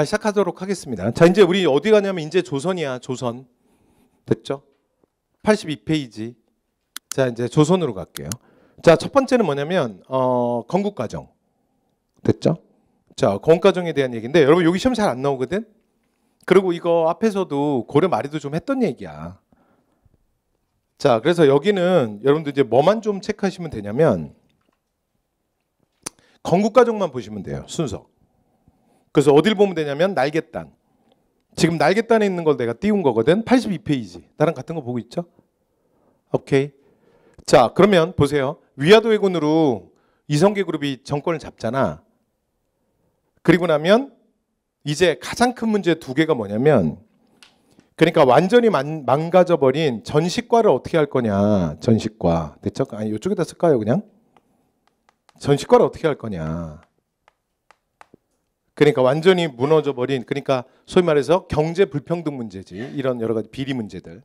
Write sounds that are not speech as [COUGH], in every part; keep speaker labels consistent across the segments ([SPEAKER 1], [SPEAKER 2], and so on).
[SPEAKER 1] 자, 시작하도록 하겠습니다. 자, 이제 우리 어디 가냐면 이제 조선이야, 조선. 됐죠? 82페이지. 자, 이제 조선으로 갈게요. 자, 첫 번째는 뭐냐면 어, 건국 과정. 됐죠? 자, 건국 과정에 대한 얘기인데 여러분 여기 시험 잘 안 나오거든. 그리고 이거 앞에서도 고려 말이도 좀 했던 얘기야. 자, 그래서 여기는 여러분들 이제 뭐만 좀 체크하시면 되냐면 건국 과정만 보시면 돼요. 순서. 그래서 어딜 보면 되냐면 날개단. 지금 날개단에 있는 걸 내가 띄운 거거든. 82페이지. 나랑 같은 거 보고 있죠? 오케이. 자, 그러면 보세요. 위아도 회군으로 이성계 그룹이 정권을 잡잖아. 그리고 나면 이제 가장 큰 문제 두 개가 뭐냐면 그러니까 완전히 만, 망가져버린 전시과를 어떻게 할 거냐. 전시과. 대척 아니, 이쪽에다 쓸까요, 그냥? 전시과를 어떻게 할 거냐. 그러니까 완전히 무너져 버린 그러니까 소위 말해서 경제 불평등 문제지 이런 여러 가지 비리 문제들.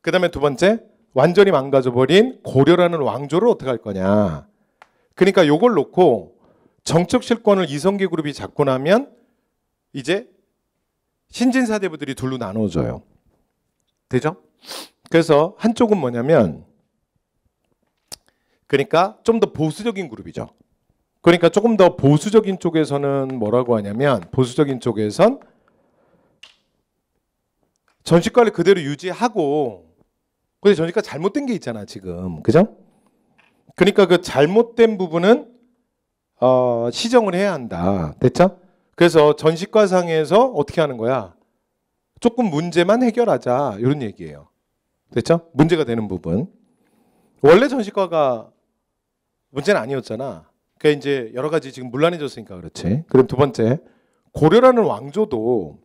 [SPEAKER 1] 그다음에 두 번째 완전히 망가져 버린 고려라는 왕조를 어떻게 할 거냐. 그러니까 요걸 놓고 정책 실권을 이성계 그룹이 잡고 나면 이제 신진사대부들이 둘로 나눠져요. 되죠? 그래서 한쪽은 뭐냐면 그러니까 좀 더 보수적인 그룹이죠. 그러니까 조금 더 보수적인 쪽에서는 뭐라고 하냐면 보수적인 쪽에선 전시가를 그대로 유지하고 근데 전시가 잘못된 게 있잖아 지금 그죠? 그러니까 그 잘못된 부분은 어, 시정을 해야 한다 됐죠? 그래서 전시과상에서 어떻게 하는 거야? 조금 문제만 해결하자 이런 얘기예요 됐죠? 문제가 되는 부분 원래 전시과가 문제는 아니었잖아 그러니까 이제 여러 가지 지금 물란해졌으니까 그렇지. 네. 그럼 두 번째 고려라는 왕조도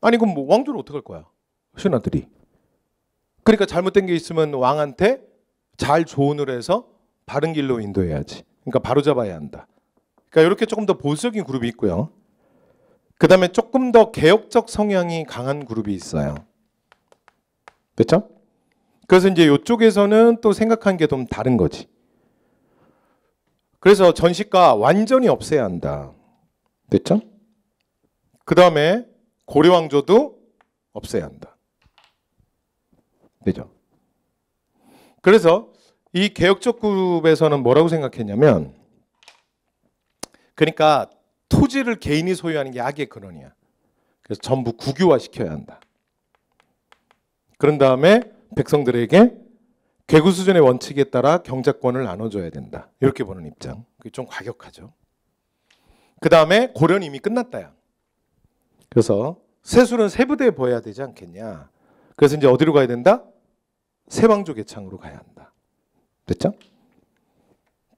[SPEAKER 1] 아니 그럼 뭐 왕조를 어떻게 할 거야? 신하들이. 그러니까 잘못된 게 있으면 왕한테 잘 조언을 해서 바른 길로 인도해야지. 그러니까 바로 잡아야 한다. 그러니까 이렇게 조금 더 보수적인 그룹이 있고요. 그 다음에 조금 더 개혁적 성향이 강한 그룹이 있어요. 됐죠 그래서 이제 이쪽에서는 또 생각한 게 좀 다른 거지. 그래서 전시가 완전히 없애야 한다. 됐죠? 그 다음에 고려왕조도 없애야 한다. 되죠? 그래서 이 개혁적 그룹에서는 뭐라고 생각했냐면 그러니까 토지를 개인이 소유하는 게 악의 근원이야. 그래서 전부 국유화 시켜야 한다. 그런 다음에 백성들에게 개구 수준의 원칙에 따라 경작권을 나눠줘야 된다. 이렇게 보는 입장. 그게 좀 과격하죠. 그 다음에 고려는 이미 끝났다야. 그래서 세수는 세부대에 보여야 되지 않겠냐. 그래서 이제 어디로 가야 된다? 세왕조 개창으로 가야 한다. 됐죠?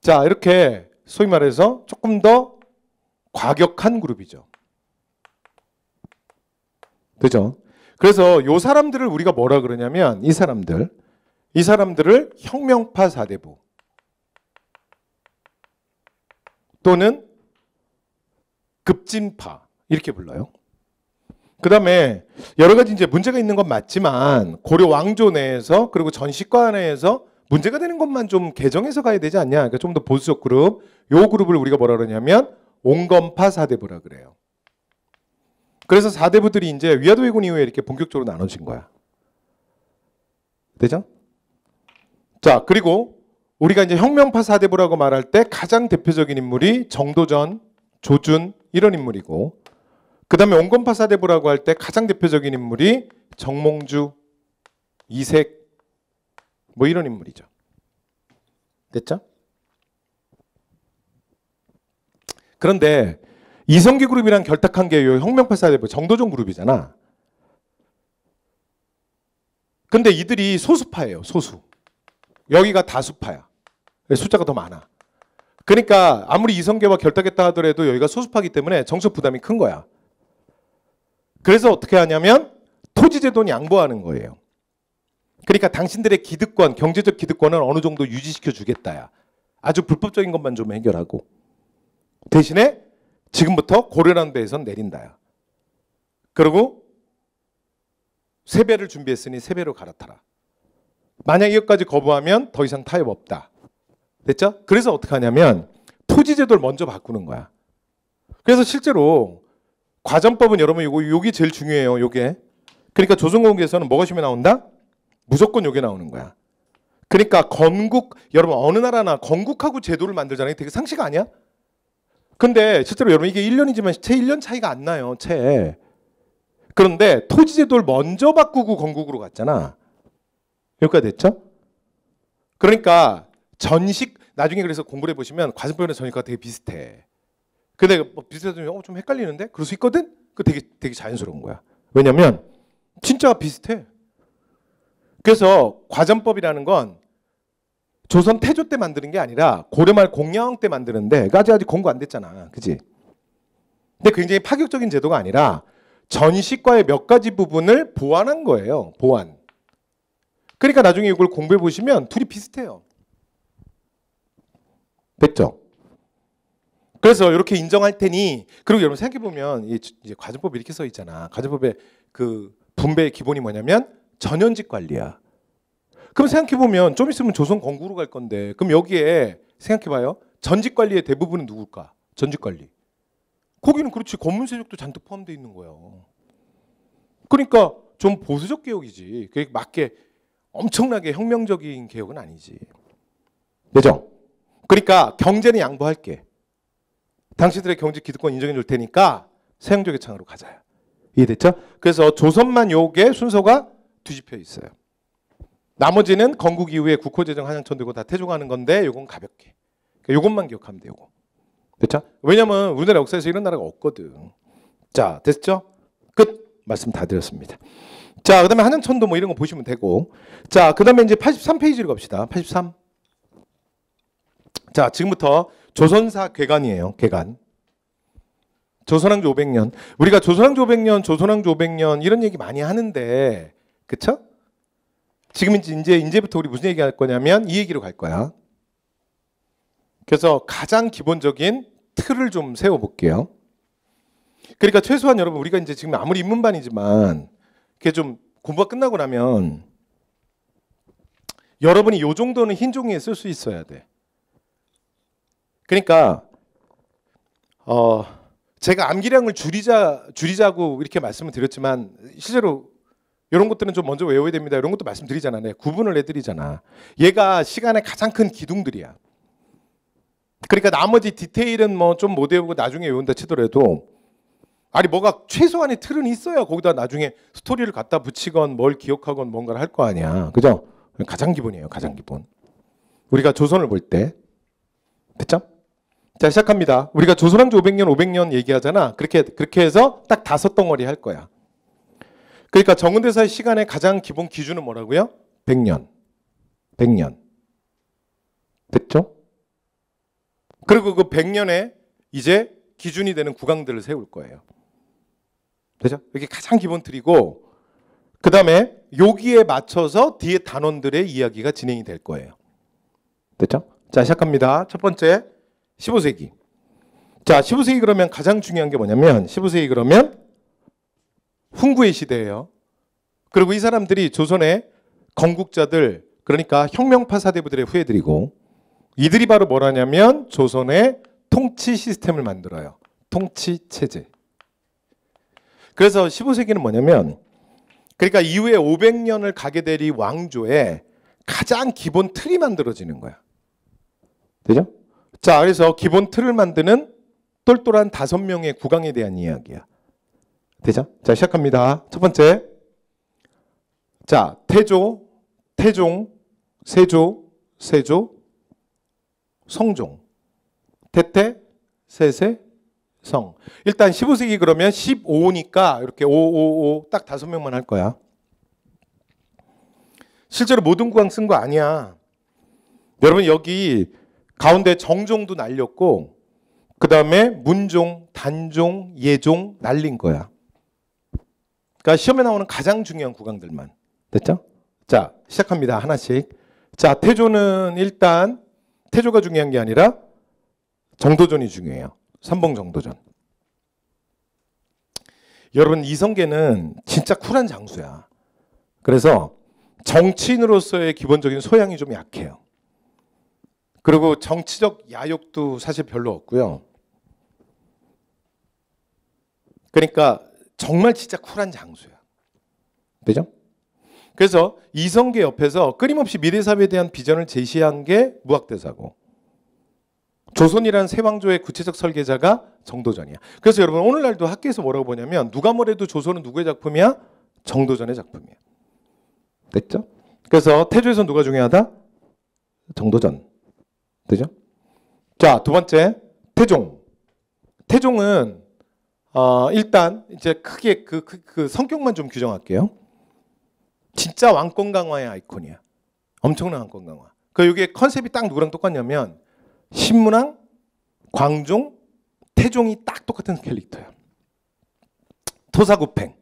[SPEAKER 1] 자, 이렇게 소위 말해서 조금 더 과격한 그룹이죠. 되죠? 그래서 요 사람들을 우리가 뭐라 그러냐면 이 사람들 이 사람들을 혁명파 사대부 또는 급진파 이렇게 불러요. 그 다음에 여러 가지 이제 문제가 있는 건 맞지만 고려 왕조 내에서 그리고 전시과 내에서 문제가 되는 것만 좀 개정해서 가야 되지 않냐. 그러니까 좀 더 보수적 그룹, 요 그룹을 우리가 뭐라 그러냐면 온건파 사대부라 그래요. 그래서 사대부들이 이제 위화도 회군 이후에 이렇게 본격적으로 나눠진 거야. 되죠? 자, 그리고 우리가 이제 혁명파 사대부라고 말할 때 가장 대표적인 인물이 정도전, 조준 이런 인물이고 그다음에 온건파 사대부라고 할 때 가장 대표적인 인물이 정몽주, 이색 뭐 이런 인물이죠. 됐죠? 그런데 이성기 그룹이랑 결탁한 게 혁명파 사대부 정도전 그룹이잖아. 근데 이들이 소수파예요, 소수. 여기가 다수파야. 숫자가 더 많아. 그러니까 아무리 이성계와 결탁했다 하더라도 여기가 소수파기 때문에 정책 부담이 큰 거야. 그래서 어떻게 하냐면 토지제도는 양보하는 거예요. 그러니까 당신들의 기득권, 경제적 기득권을 어느 정도 유지시켜 주겠다야. 아주 불법적인 것만 좀 해결하고 대신에 지금부터 고려란 배에선 내린다야. 그리고 세배를 준비했으니 세배로 갈아타라. 만약 이것까지 거부하면 더 이상 타협 없다. 됐죠? 그래서 어떻게 하냐면 토지 제도를 먼저 바꾸는 거야. 그래서 실제로 과점법은 여러분 이거 요기 제일 중요해요. 요게. 그러니까 조선공개에서는 뭐가 시험에 나온다? 무조건 요게 나오는 거야. 그러니까 건국 여러분 어느 나라나 건국하고 제도를 만들잖아요. 되게 상식 아니야? 근데 실제로 여러분 이게 1년이지만 채 1년 차이가 안 나요. 채. 그런데 토지 제도를 먼저 바꾸고 건국으로 갔잖아. 여기까지 됐죠? 그러니까 전식 나중에 그래서 공부를 해보시면 과정표현의 전식과 되게 비슷해. 근데 뭐 비슷해지면 어, 좀 헷갈리는데? 그럴 수 있거든? 그 되게 되게 자연스러운 거야. 왜냐면 진짜 비슷해. 그래서 과전법이라는 건 조선 태조 때 만드는 게 아니라 고려말 공양 때 만드는데 아지 그러니까 아직 공부안 됐잖아. 그지? 근데 굉장히 파격적인 제도가 아니라 전시과의 몇 가지 부분을 보완한 거예요. 보완. 그러니까 나중에 이걸 공부해 보시면 둘이 비슷해요. 됐죠? 그래서 이렇게 인정할 테니 그리고 여러분 생각해 보면 이제 과제법 이렇게 써 있잖아. 과제법의 그 분배의 기본이 뭐냐면 전현직 관리야. 그럼 생각해 보면 좀 있으면 조선 건국으로 갈 건데 그럼 여기에 생각해 봐요. 전직 관리의 대부분은 누굴까? 전직 관리. 거기는 그렇지 검문 세족도 잔뜩 포함되어 있는 거예요. 그러니까 좀 보수적 개혁이지. 그게 맞게 엄청나게 혁명적인 개혁은 아니지. 그죠? 그러니까 경제는 양보할게. 당신들의 경제 기득권 인정해 줄 테니까 서양적의 창으로 가자. 이해됐죠? 그래서 조선만 요게 순서가 뒤집혀 있어요. 나머지는 건국 이후에 국호재정 한양천대고 다 태종하는 건데 요건 가볍게. 그러니까 요것만 기억하면 돼요. 됐죠? 왜냐면 우리나라 역사에서 이런 나라가 없거든. 자, 됐죠? 끝 말씀 다 드렸습니다. 자, 그 다음에 한양천도 뭐 이런 거 보시면 되고. 자, 그 다음에 이제 83페이지를 갑시다. 83. 자, 지금부터 조선사 괴간이에요. 괴간. 조선왕조 500년. 우리가 조선왕조 500년, 조선왕조 500년 이런 얘기 많이 하는데, 그쵸? 지금 이제, 이제, 부터 우리 무슨 얘기 할 거냐면 이 얘기로 갈 거야. 그래서 가장 기본적인 틀을 좀 세워볼게요. 그러니까 최소한 여러분, 우리가 이제 지금 아무리 입문반이지만 이렇게좀 공부가 끝나고 나면 여러분이 요 정도는 흰 종이에 쓸 수 있어야 돼. 그러니까 어 제가 암기량을 줄이자 줄이자고 이렇게 말씀을 드렸지만 실제로 이런 것들은 좀 먼저 외워야 됩니다. 이런 것도 말씀드리잖아. 내 네, 구분을 해드리잖아. 얘가 시간의 가장 큰 기둥들이야. 그러니까 나머지 디테일은 뭐 좀 못 외우고 나중에 외운다 치더라도 아니 뭐가 최소한의 틀은 있어야 거기다 나중에 스토리를 갖다 붙이건 뭘 기억하건 뭔가를 할 거 아니야. 그죠? 가장 기본이에요. 가장 기본. 우리가 조선을 볼 때 됐죠? 자 시작합니다. 우리가 조선왕조 500년 500년 얘기하잖아. 그렇게 그렇게 해서 딱 다섯 덩어리 할 거야. 그러니까 정은대사의 시간의 가장 기본 기준은 뭐라고요? 100년. 100년. 됐죠? 그리고 그 100년에 이제 기준이 되는 구강들을 세울 거예요. 되죠? 이게 가장 기본 틀이고 그 다음에 여기에 맞춰서 뒤에 단원들의 이야기가 진행이 될 거예요. 됐죠? 자 시작합니다. 첫 번째 15세기. 자 15세기 그러면 가장 중요한 게 뭐냐면 15세기 그러면 훈구의 시대예요. 그리고 이 사람들이 조선의 건국자들 그러니까 혁명파 사대부들의 후예들이고 이들이 바로 뭐라냐면 조선의 통치 시스템을 만들어요. 통치 체제. 그래서 15세기는 뭐냐면 그러니까 이후에 500년을 가게 될 이왕조의 가장 기본 틀이 만들어지는 거야. 되죠? 자, 그래서 기본 틀을 만드는 똘똘한 다섯 명의 국왕에 대한 이야기야. 되죠? 자, 시작합니다. 첫 번째. 자, 태조, 태종, 세조, 세조, 성종, 태태, 세세, 성. 일단 15세기 그러면 15니까 이렇게 555 딱 다섯 명만 할 거야. 실제로 모든 구강 쓴 거 아니야. 여러분 여기 가운데 정종도 날렸고 그 다음에 문종, 단종, 예종 날린 거야. 그러니까 시험에 나오는 가장 중요한 구강들만 됐죠? 자 시작합니다 하나씩. 자 태조는 일단 태조가 중요한 게 아니라 정도전이 중요해요. 3봉정도전 여러분 이성계는 진짜 쿨한 장수야. 그래서 정치인으로서의 기본적인 소양이 좀 약해요. 그리고 정치적 야욕도 사실 별로 없고요. 그러니까 정말 진짜 쿨한 장수야. 되죠? 그래서 이성계 옆에서 끊임없이 미래사회에 대한 비전을 제시한 게 무학대사고 조선이란 세왕조의 구체적 설계자가 정도전이야. 그래서 여러분 오늘날도 학교에서 뭐라고 보냐면 누가 뭐래도 조선은 누구의 작품이야? 정도전의 작품이야. 됐죠? 그래서 태조에서 누가 중요하다? 정도전. 되죠? 자, 두 번째 태종. 태종은 어, 일단 이제 크게 그, 그, 그 성격만 좀 규정할게요. 진짜 왕권 강화의 아이콘이야. 엄청난 왕권 강화. 그 이게 컨셉이 딱 누구랑 똑같냐면 신문왕, 광종, 태종이 딱 똑같은 캐릭터야. 토사구팽.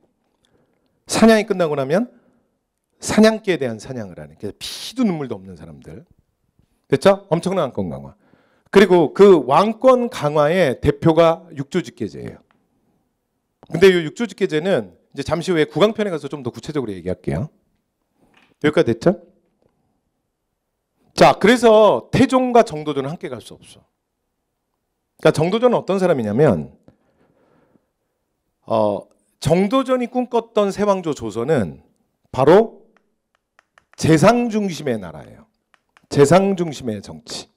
[SPEAKER 1] 사냥이 끝나고 나면 사냥개에 대한 사냥을 하는 그래서 피도 눈물도 없는 사람들. 됐죠? 엄청난 왕권 강화. 그리고 그 왕권 강화의 대표가 육조직계제예요. 근데 이 육조직계제는 이제 잠시 후에 국왕편에 가서 좀 더 구체적으로 얘기할게요. 여기까지 됐죠? 자, 그래서 태종과 정도전은 함께 갈 수 없어. 그러니까 정도전은 어떤 사람이냐면 어, 정도전이 꿈꿨던 세왕조 조선은 바로 재상 중심의 나라예요. 재상 중심의 정치.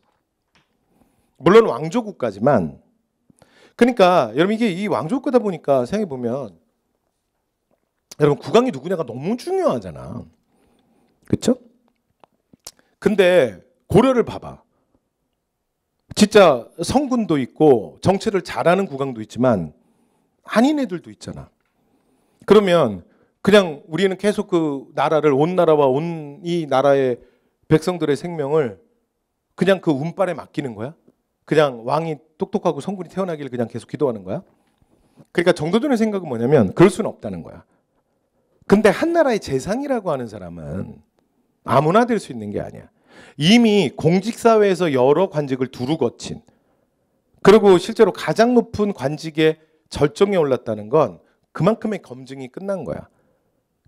[SPEAKER 1] 물론 왕조 국가지만 그러니까 여러분 이게 이 왕조 국가다 보니까 생각해 보면 여러분 국왕이 누구냐가 너무 중요하잖아. 그렇죠? 근데 고려를 봐봐. 진짜 성군도 있고 정체를 잘하는 구강도 있지만 아닌 애들도 있잖아. 그러면 그냥 우리는 계속 그 나라를 온 나라와 온 이 나라의 백성들의 생명을 그냥 그 운빨에 맡기는 거야? 그냥 왕이 똑똑하고 성군이 태어나길 그냥 계속 기도하는 거야? 그러니까 정도전의 생각은 뭐냐면 그럴 수는 없다는 거야. 근데 한 나라의 재상이라고 하는 사람은 아무나 될 수 있는 게 아니야. 이미 공직사회에서 여러 관직을 두루 거친 그리고 실제로 가장 높은 관직에 절정에 올랐다는 건 그만큼의 검증이 끝난 거야.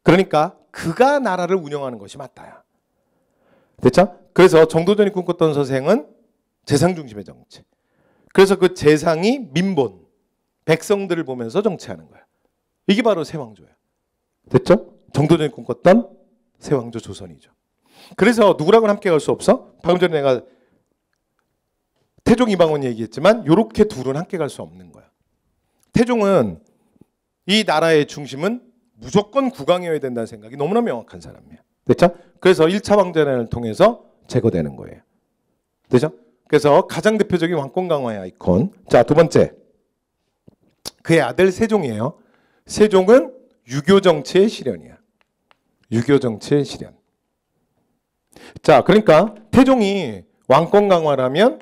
[SPEAKER 1] 그러니까 그가 나라를 운영하는 것이 맞다야. 됐죠? 그래서 정도전이 꿈꿨던 선생은 재상 중심의 정치. 그래서 그 재상이 민본, 백성들을 보면서 정치하는 거야. 이게 바로 세왕조야. 됐죠? 정도전이 꿈꿨던 세왕조 조선이죠. 그래서 누구랑은 함께 갈 수 없어? 방금 전에 내가 태종 이방원 얘기했지만 이렇게 둘은 함께 갈 수 없는 거야. 태종은 이 나라의 중심은 무조건 국왕이어야 된다는 생각이 너무나 명확한 사람이야. 됐죠? 그래서 1차 왕자을 통해서 제거되는 거예요. 되죠? 그래서 가장 대표적인 왕권 강화의 아이콘. 자, 두 번째. 그의 아들 세종이에요. 세종은 유교 정치의 실현이야. 유교 정치의 실현. 자, 그러니까 태종이 왕권 강화라면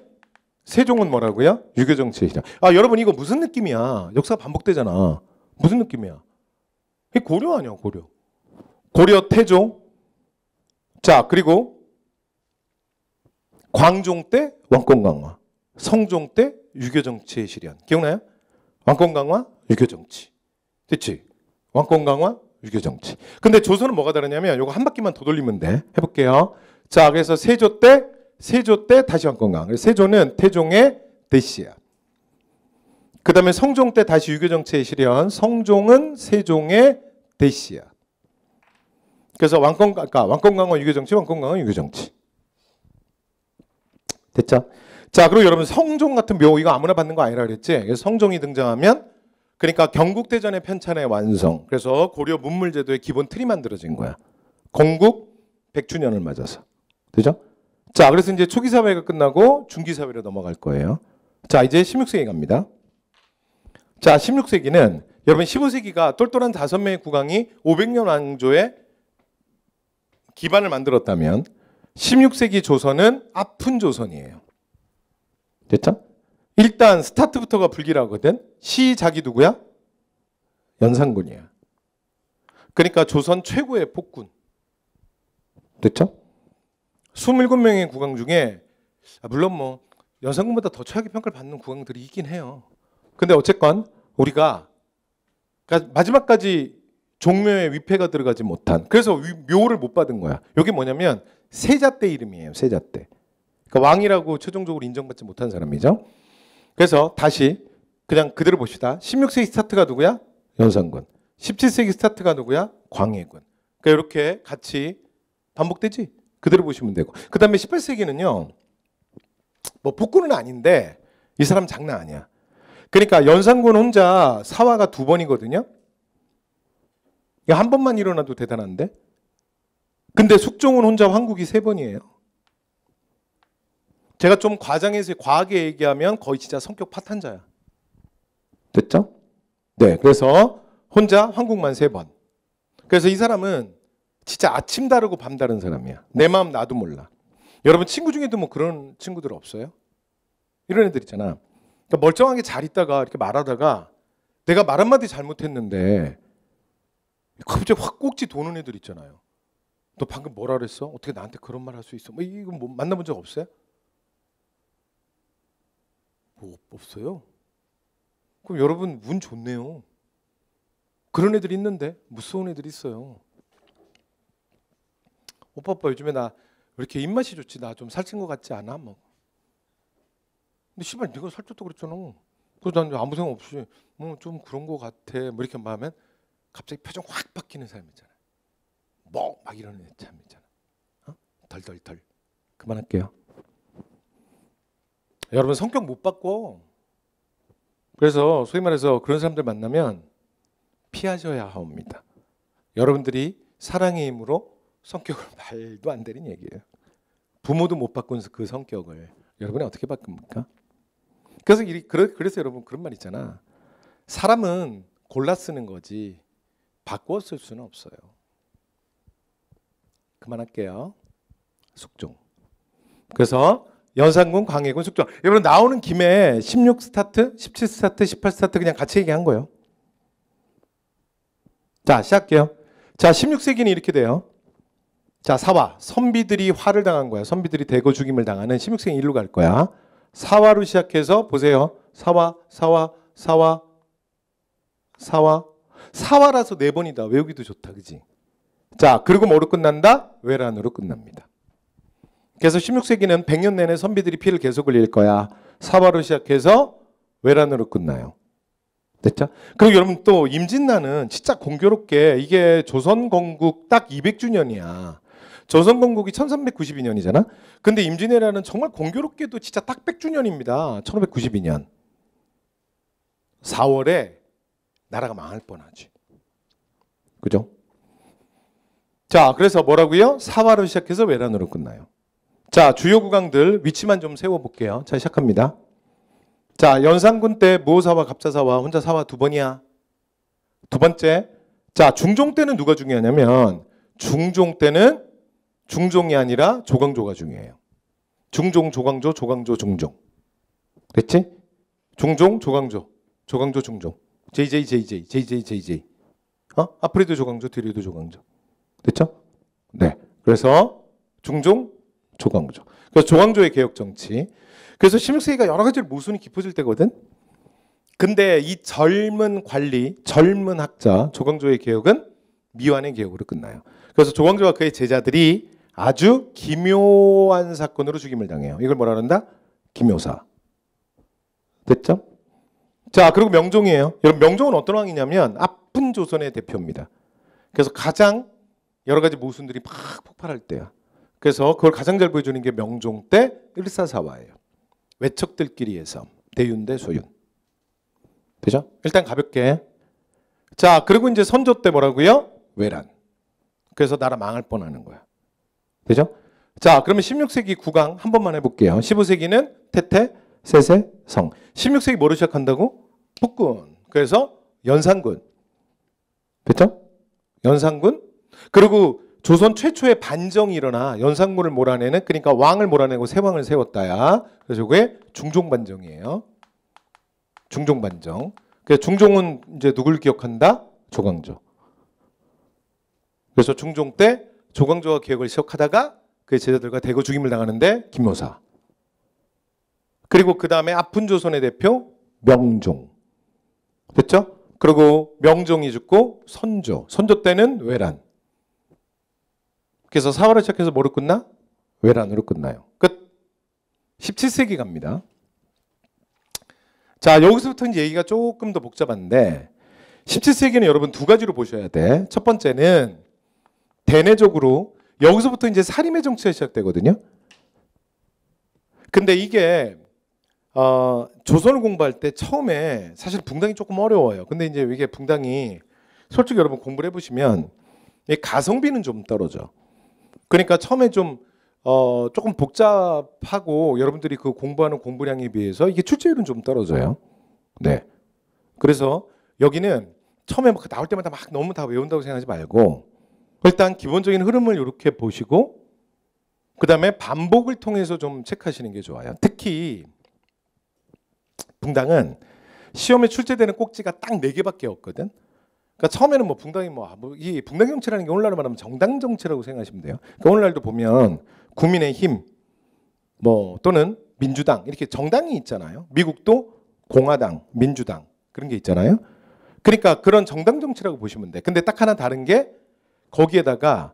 [SPEAKER 1] 세종은 뭐라고요? 유교 정치의 시작. 아, 여러분 이거 무슨 느낌이야? 역사 반복되잖아. 무슨 느낌이야? 고려 아니야, 고려. 고려 태종. 자, 그리고 광종 때 왕권 강화. 성종 때 유교 정치의 실현. 기억나요? 왕권 강화, 유교 정치. 됐지? 왕권 강화, 유교 정치. 근데 조선은 뭐가 다르냐면 이거 한 바퀴만 더 돌리면 돼. 해볼게요. 자, 그래서 세조 때, 세조 때 다시 왕건강. 세조는 태종의 대시야. 그 다음에 성종 때 다시 유교 정치의 실현. 성종은 세종의 대시야. 그래서 왕건, 아까 왕건강은 유교 정치, 왕건강은 유교 정치. 됐죠? 자, 그리고 여러분 성종 같은 묘이가 아무나 받는 거 아니라 그랬지. 그래서 성종이 등장하면 그러니까 경국대전의 편찬의 완성. 그래서 고려 문물제도의 기본 틀이 만들어진 거야. 건국 100주년을 맞아서. 되죠? 자, 그래서 이제 초기 사회가 끝나고 중기 사회로 넘어갈 거예요. 자, 이제 16세기 갑니다. 자, 16세기는 여러분 15세기가 똘똘한 다섯 명의 국왕이 500년 왕조의 기반을 만들었다면 16세기 조선은 아픈 조선이에요. 됐죠? 일단 스타트부터가 불길하거든. 시 자기 누구야? 연산군이야. 그러니까 조선 최고의 폭군. 됐죠? 27명의 국왕 중에 아, 물론 뭐 여성군보다 더 최악의 평가를 받는 국왕들이 있긴 해요. 근데 어쨌건 우리가 그러니까 마지막까지 종묘의 위패가 들어가지 못한 그래서 묘를 못 받은 거야. 이게 뭐냐면 세자 때 이름이에요. 세자 때. 그러니까 왕이라고 최종적으로 인정받지 못한 사람이죠. 그래서 다시 그냥 그대로 봅시다. 16세기 스타트가 누구야? 연산군. 17세기 스타트가 누구야? 광해군. 그러니까 이렇게 같이 반복되지. 그대로 보시면 되고. 그 다음에 18세기는요, 뭐복구은 아닌데 이 사람 장난 아니야. 그러니까 연산군 혼자 사화가 두 번이거든요. 한 번만 일어나도 대단한데. 근데 숙종은 혼자 황국이 세 번이에요. 제가 좀 과장해서 과하게 얘기하면 거의 진짜 성격 파탄자야. 됐죠? 네. 그래서 혼자 황국만 세 번. 그래서 이 사람은 진짜 아침 다르고 밤 다른 사람이야. 내 마음 나도 몰라. 여러분 친구 중에도 뭐 그런 친구들 없어요? 이런 애들 있잖아. 그러니까 멀쩡하게 잘 있다가 이렇게 말하다가 내가 말 한마디 잘못했는데 갑자기 확 꼭지 도는 애들 있잖아요. 너 방금 뭐라 그랬어? 어떻게 나한테 그런 말 할 수 있어? 뭐 이거 뭐 만나본 적 없어요? 뭐 없어요? 그럼 여러분 운 좋네요. 그런 애들 있는데 무서운 애들 있어요. 오빠 오빠 요즘에 나 이렇게 입맛이 좋지 나 좀 살찐 것 같지 않아? 뭐. 근데 씨발 네가 살쪘다 그랬잖아. 그래서 난 아무 생각 없이 뭐 좀 그런 것 같아. 뭐 이렇게 말하면 갑자기 표정 확 바뀌는 사람 있잖아. 뭐막 이러는 사람 있잖아. 어? 덜덜덜. 그만할게요. 여러분 성격 못 바꿔. 그래서 소위 말해서 그런 사람들 만나면 피하셔야 합니다. 여러분들이 사랑의 힘으로 성격을 [LAUGHS] 말도 안 되는 얘기예요. 부모도 못 바꾼 그 성격을 여러분이 어떻게 바꿉니까? 그래서 이, 그래서 여러분 그런 말 있잖아. 사람은 골라 쓰는 거지 바꿔 쓸 수는 없어요. 그만할게요. 숙종. 그래서 연산군, 광해군, 숙종. 여러분 나오는 김에 16 스타트, 17 스타트, 18 스타트 그냥 같이 얘기한 거예요. 자, 시작해요. 자, 16세기는 이렇게 돼요. 자, 사화. 선비들이 화를 당한 거야. 선비들이 대거 죽임을 당하는 16세기 일로 갈 거야. 사화로 시작해서 보세요. 사화, 사화, 사화, 사화. 사화라서 네 번이다. 외우기도 좋다. 그지? 자, 그리고 뭐로 끝난다? 외란으로 끝납니다. 그래서 16세기는 100년 내내 선비들이 피를 계속 흘릴 거야. 사화로 시작해서 외란으로 끝나요. 됐죠? 그리고 여러분 또 임진나는 진짜 공교롭게 이게 조선 건국 딱 200주년이야. 조선건국이 1392년이잖아. 근데 임진왜란은 정말 공교롭게도 진짜 딱 100주년입니다. 1592년. 4월에 나라가 망할 뻔하지. 그죠? 자, 그래서 뭐라고요? 사화로 시작해서 외란으로 끝나요. 자, 주요 구강들 위치만 좀 세워볼게요. 자, 시작합니다. 자, 연산군 때 무호사와 갑자사와 혼자 사와 두 번이야. 두 번째. 자, 중종 때는 누가 중요하냐면, 중종 때는 중종이 아니라 조광조가 중요해요. 중종, 조광조, 조광조, 중종. 됐지? 중종, 조광조, 조광조, 중종. JJ, JJ, JJ, JJ. 어? 앞으로도 조광조, 뒤로도 조광조. 됐죠? 네. 그래서 중종, 조광조. 그래서 조광조의 개혁 정치. 그래서 16세기가 여러 가지로 모순이 깊어질 때거든. 근데 이 젊은 관리, 젊은 학자 조광조의 개혁은 미완의 개혁으로 끝나요. 그래서 조광조와 그의 제자들이 아주 기묘한 사건으로 죽임을 당해요. 이걸 뭐라 그런다? 기묘사. 됐죠? 자, 그리고 명종이에요. 여러분, 명종은 어떤 왕이냐면 아픈 조선의 대표입니다. 그래서 가장 여러 가지 모순들이 막 폭발할 때야. 그래서 그걸 가장 잘 보여주는 게 명종 때 일사사화예요. 외척들끼리에서 대윤 대 소윤. 되죠? 일단 가볍게. 자, 그리고 이제 선조 때 뭐라고요? 외란. 그래서 나라 망할 뻔하는 거야. 되죠? 자, 그러면 16세기 국왕 한 번만 해볼게요. 15세기는 태태, 세세, 성. 16세기 뭐로 시작한다고? 북군 그래서 연산군. 됐죠? 연산군. 그리고 조선 최초의 반정이 일어나 연산군을 몰아내는 그러니까 왕을 몰아내고 세왕을 세웠다야. 그래서 그게 중종반정이에요. 중종반정. 그래서 중종은 이제 누굴 기억한다? 조광조. 그래서 중종 때 조광조가 개혁을 시작하다가 그의 제자들과 대거 죽임을 당하는데 김묘사 그리고 그 다음에 아픈 조선의 대표 명종 됐죠? 그리고 명종이 죽고 선조 선조 때는 외란 그래서 사월에 시작해서 뭐로 끝나? 외란으로 끝나요 끝 17세기 갑니다 자 여기서부터 이제 얘기가 조금 더 복잡한데 17세기는 여러분 두 가지로 보셔야 돼첫 번째는 대내적으로 여기서부터 이제 살인의 정치가 시작되거든요. 근데 이게 어, 조선을 공부할 때 처음에 사실 붕당이 조금 어려워요. 근데 이제 이게 붕당이 솔직히 여러분 공부를 해보시면 가성비는 좀 떨어져. 그러니까 처음에 좀 어, 조금 복잡하고 여러분들이 그 공부하는 공부량에 비해서 이게 출제율은 좀 떨어져요. 네. 그래서 여기는 처음에 막 나올 때마다 막 너무 다 외운다고 생각하지 말고 일단 기본적인 흐름을 이렇게 보시고 그 다음에 반복을 통해서 좀 체크하시는 게 좋아요. 특히 붕당은 시험에 출제되는 꼭지가 딱 네 개밖에 없거든. 그러니까 처음에는 뭐 붕당이 뭐 이 붕당 정치라는 게 오늘날로 말하면 정당 정치라고 생각하시면 돼요. 그러니까 오늘날도 보면 국민의힘 뭐 또는 민주당 이렇게 정당이 있잖아요. 미국도 공화당, 민주당 그런 게 있잖아요. 그러니까 그런 정당 정치라고 보시면 돼. 근데 딱 하나 다른 게 거기에다가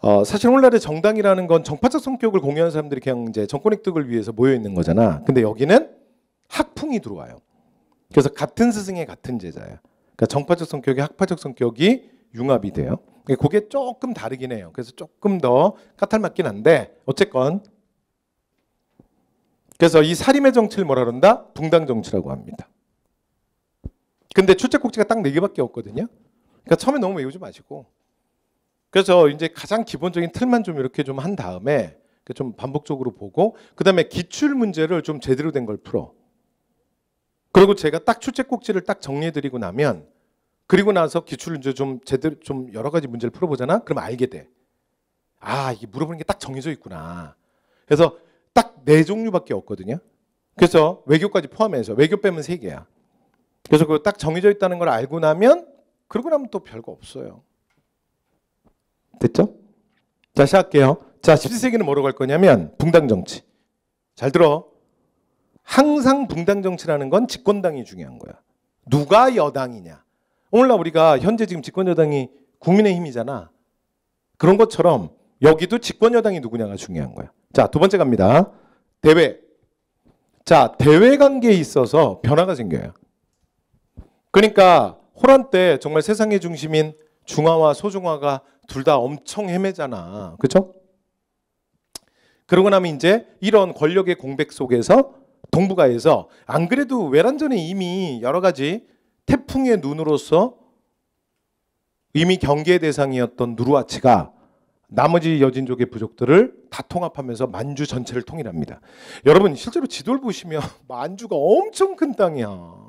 [SPEAKER 1] 어, 사실 오늘날의 정당이라는 건 정파적 성격을 공유하는 사람들이 그냥 이제 정권 획득을 위해서 모여 있는 거잖아. 근데 여기는 학풍이 들어와요. 그래서 같은 스승의 같은 제자야. 그러니까 정파적 성격이 학파적 성격이 융합이 돼요. 그러니까 그게 조금 다르긴 해요. 그래서 조금 더 까탈맞긴 한데 어쨌건 그래서 이 사림의 정치를 뭐라 그런다? 붕당 정치라고 합니다. 근데 출제꼭지가 딱 네 개밖에 없거든요. 그러니까 처음에 너무 외우지 마시고 그래서 이제 가장 기본적인 틀만 좀 이렇게 좀 한 다음에 좀 반복적으로 보고 그다음에 기출 문제를 좀 제대로 된 걸 풀어. 그리고 제가 딱 출제꼭지를 딱 정리해 드리고 나면 그리고 나서 기출 문제 좀 제대로 좀 여러 가지 문제를 풀어 보잖아. 그럼 알게 돼. 아, 이게 물어보는 게 딱 정해져 있구나. 그래서 딱 네 종류밖에 없거든요. 그래서 외교까지 포함해서 외교 빼면 세 개야. 그래서 그딱 정해져 있다는 걸 알고 나면 그러고 나면 또 별거 없어요. 됐죠? 자, 시작할게요. 자, 17세기는 뭐로 갈 거냐면 붕당정치. 잘 들어. 항상 붕당정치라는 건 집권당이 중요한 거야. 누가 여당이냐. 오늘날 우리가 현재 지금 집권여당이 국민의힘이잖아. 그런 것처럼 여기도 집권여당이 누구냐가 중요한 거야. 자, 두 번째 갑니다. 대외. 자, 대외 관계에 있어서 변화가 생겨요. 그러니까 호란 때 정말 세상의 중심인 중화와 소중화가 둘다 엄청 헤매잖아. 그죠? 그러고 나면 이제 이런 권력의 공백 속에서 동북아에서 안 그래도 외란전에 이미 여러 가지 태풍의 눈으로서 이미 경계 대상이었던 누르와치가 나머지 여진족의 부족들을 다 통합하면서 만주 전체를 통일합니다. 여러분 실제로 지도를 보시면 [LAUGHS] 만주가 엄청 큰 땅이야.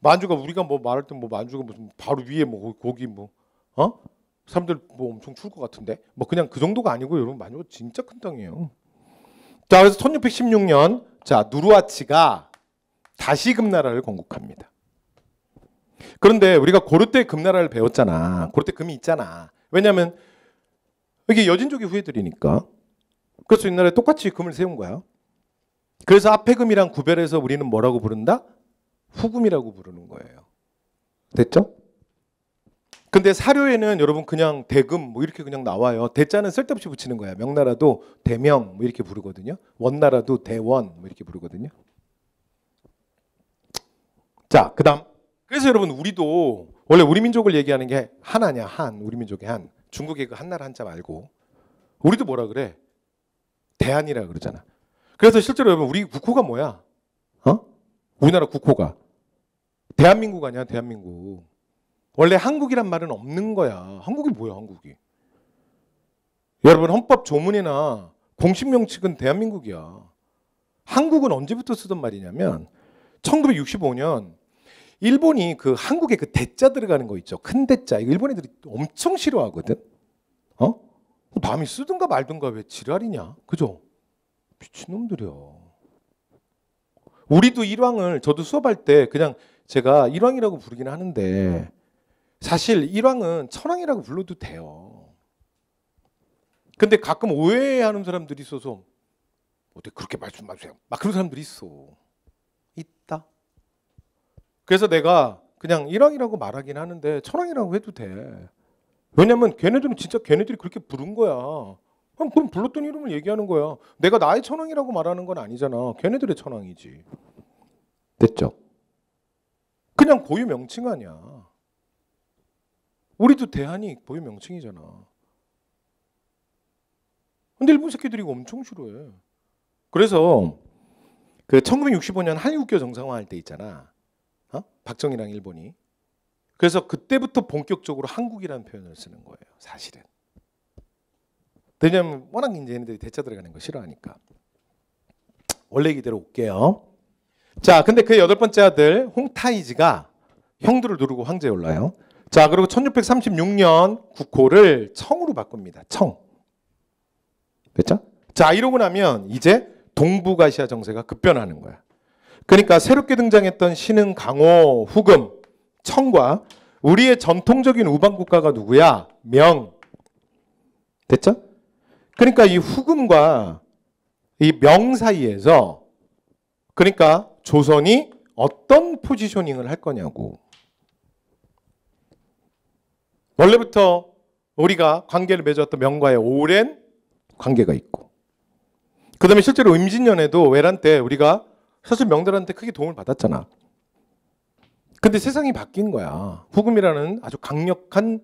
[SPEAKER 1] 만주가 우리가 뭐 말할 때 뭐 만주가 무슨 바로 위에 뭐 거기 뭐 어? 사람들 뭐 엄청 추울 것 같은데 뭐 그냥 그 정도가 아니고 여러분 마녀가 진짜 큰 땅이에요. 자 그래서 1616년 자 누르와치가 다시 금나라를 건국합니다. 그런데 우리가 고려 때 금나라를 배웠잖아. 고려 때 금이 있잖아. 왜냐하면 이게 여진족의 후예들이니까. 그래서 옛날에 똑같이 금을 세운 거야. 그래서 앞에 금이랑 구별해서 우리는 뭐라고 부른다? 후금이라고 부르는 거예요. 됐죠? 근데 사료에는 여러분 그냥 대금 뭐 이렇게 그냥 나와요. 대자는 쓸데없이 붙이는 거야. 명나라도 대명 뭐 이렇게 부르거든요. 원나라도 대원 뭐 이렇게 부르거든요. 자, 그다음. 그래서 여러분 우리도 원래 우리 민족을 얘기하는 게 하나냐 한 우리 민족의 한 중국의 그 한나라 한자 말고 우리도 뭐라 그래 대한이라 그러잖아. 그래서 실제로 여러분 우리 국호가 뭐야? 어? 우리나라 국호가 대한민국 아니야 대한민국. 원래 한국이란 말은 없는 거야. 한국이 뭐야, 한국이? 여러분 헌법 조문이나 공식 명칭은 대한민국이야. 한국은 언제부터 쓰던 말이냐면 1965년 일본이 그 한국에 그 대자 들어가는 거 있죠. 큰 대자. 이거 일본 애들이 엄청 싫어하거든. 어? 뭐 남이 쓰든가 말든가 왜 지랄이냐? 그죠? 미친놈들이야. 우리도 일왕을 저도 수업할 때 그냥 제가 일왕이라고 부르긴 하는데 사실 일왕은 천왕이라고 불러도 돼요. 근데 가끔 오해하는 사람들이 있어서 어떻게 그렇게 말씀하세요? 막 그런 사람들이 있어. 있다. 그래서 내가 그냥 일왕이라고 말하긴 하는데 천왕이라고 해도 돼. 왜냐면 걔네들은 진짜 걔네들이 그렇게 부른 거야. 그럼, 그럼 불렀던 이름을 얘기하는 거야. 내가 나의 천왕이라고 말하는 건 아니잖아. 걔네들의 천왕이지. 됐죠? 그냥 고유 명칭 아니야. 우리도 대한이 보유 명칭이잖아. 근데 일본 새끼들이 이거 엄청 싫어해. 그래서 그 1965년 한국교 정상화할 때 있잖아. 어? 박정희랑 일본이. 그래서 그때부터 본격적으로 한국이라는 표현을 쓰는 거예요. 사실은. 왜냐하면 워낙 이제 얘네들이 대차 들어가는 거 싫어하니까. 원래 기대로 올게요. 자, 근데 그 여덟 번째 아들 홍타이즈가 형들을 누르고 황제에 올라요. 자, 그리고 1636년 국호를 청으로 바꿉니다. 청. 됐죠? 자, 이러고 나면 이제 동북아시아 정세가 급변하는 거야. 그러니까 새롭게 등장했던 신흥, 강호, 후금, 청과 우리의 전통적인 우방 국가가 누구야? 명. 됐죠? 그러니까 이 후금과 이 명 사이에서 그러니까 조선이 어떤 포지셔닝을 할 거냐고. 원래부터 우리가 관계를 맺었던 명과의 오랜 관계가 있고 그 다음에 실제로 임진년에도 외란 때 우리가 사실 명들한테 크게 도움을 받았잖아. 근데 세상이 바뀐 거야. 후금이라는 아주 강력한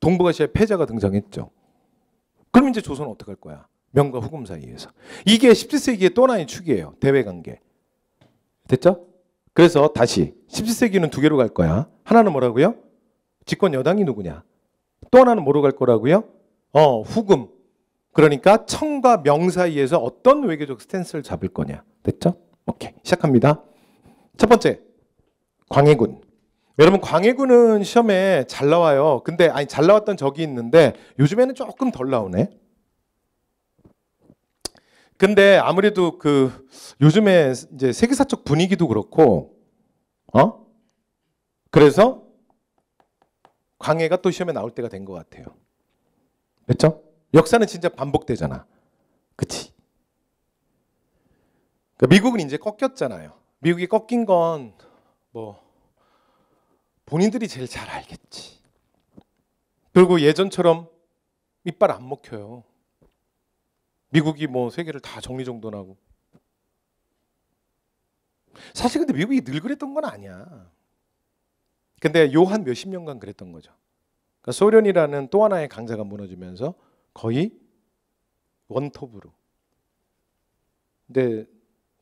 [SPEAKER 1] 동북아시아의 패자가 등장했죠. 그럼 이제 조선은 어떻게 할 거야? 명과 후금 사이에서. 이게 17세기의 또 하나의 축이에요. 대외관계. 됐죠? 그래서 다시 17세기는 두 개로 갈 거야. 하나는 뭐라고요? 집권 여당이 누구냐? 또 하나는 뭐로 갈 거라고요? 어, 후금. 그러니까 청과 명 사이에서 어떤 외교적 스탠스를 잡을 거냐. 됐죠? 오케이. 시작합니다. 첫 번째. 광해군. 여러분 광해군은 시험에 잘 나와요. 근데 아니 잘 나왔던 적이 있는데 요즘에는 조금 덜 나오네. 근데 아무래도 그 요즘에 이제 세계사적 분위기도 그렇고 어? 그래서 광해가 또 시험에 나올 때가 된 것 같아요. 됐죠? 역사는 진짜 반복되잖아. 그치? 그러니까 미국은 이제 꺾였잖아요. 미국이 꺾인 건 뭐 본인들이 제일 잘 알겠지. 그리고 예전처럼 밑발 안 먹혀요. 미국이 뭐 세계를 다 정리정돈하고. 사실 근데 미국이 늘 그랬던 건 아니야. 근데 요 한 몇십 년간 그랬던 거죠. 그러니까 소련이라는 또 하나의 강자가 무너지면서 거의 원톱으로. 근데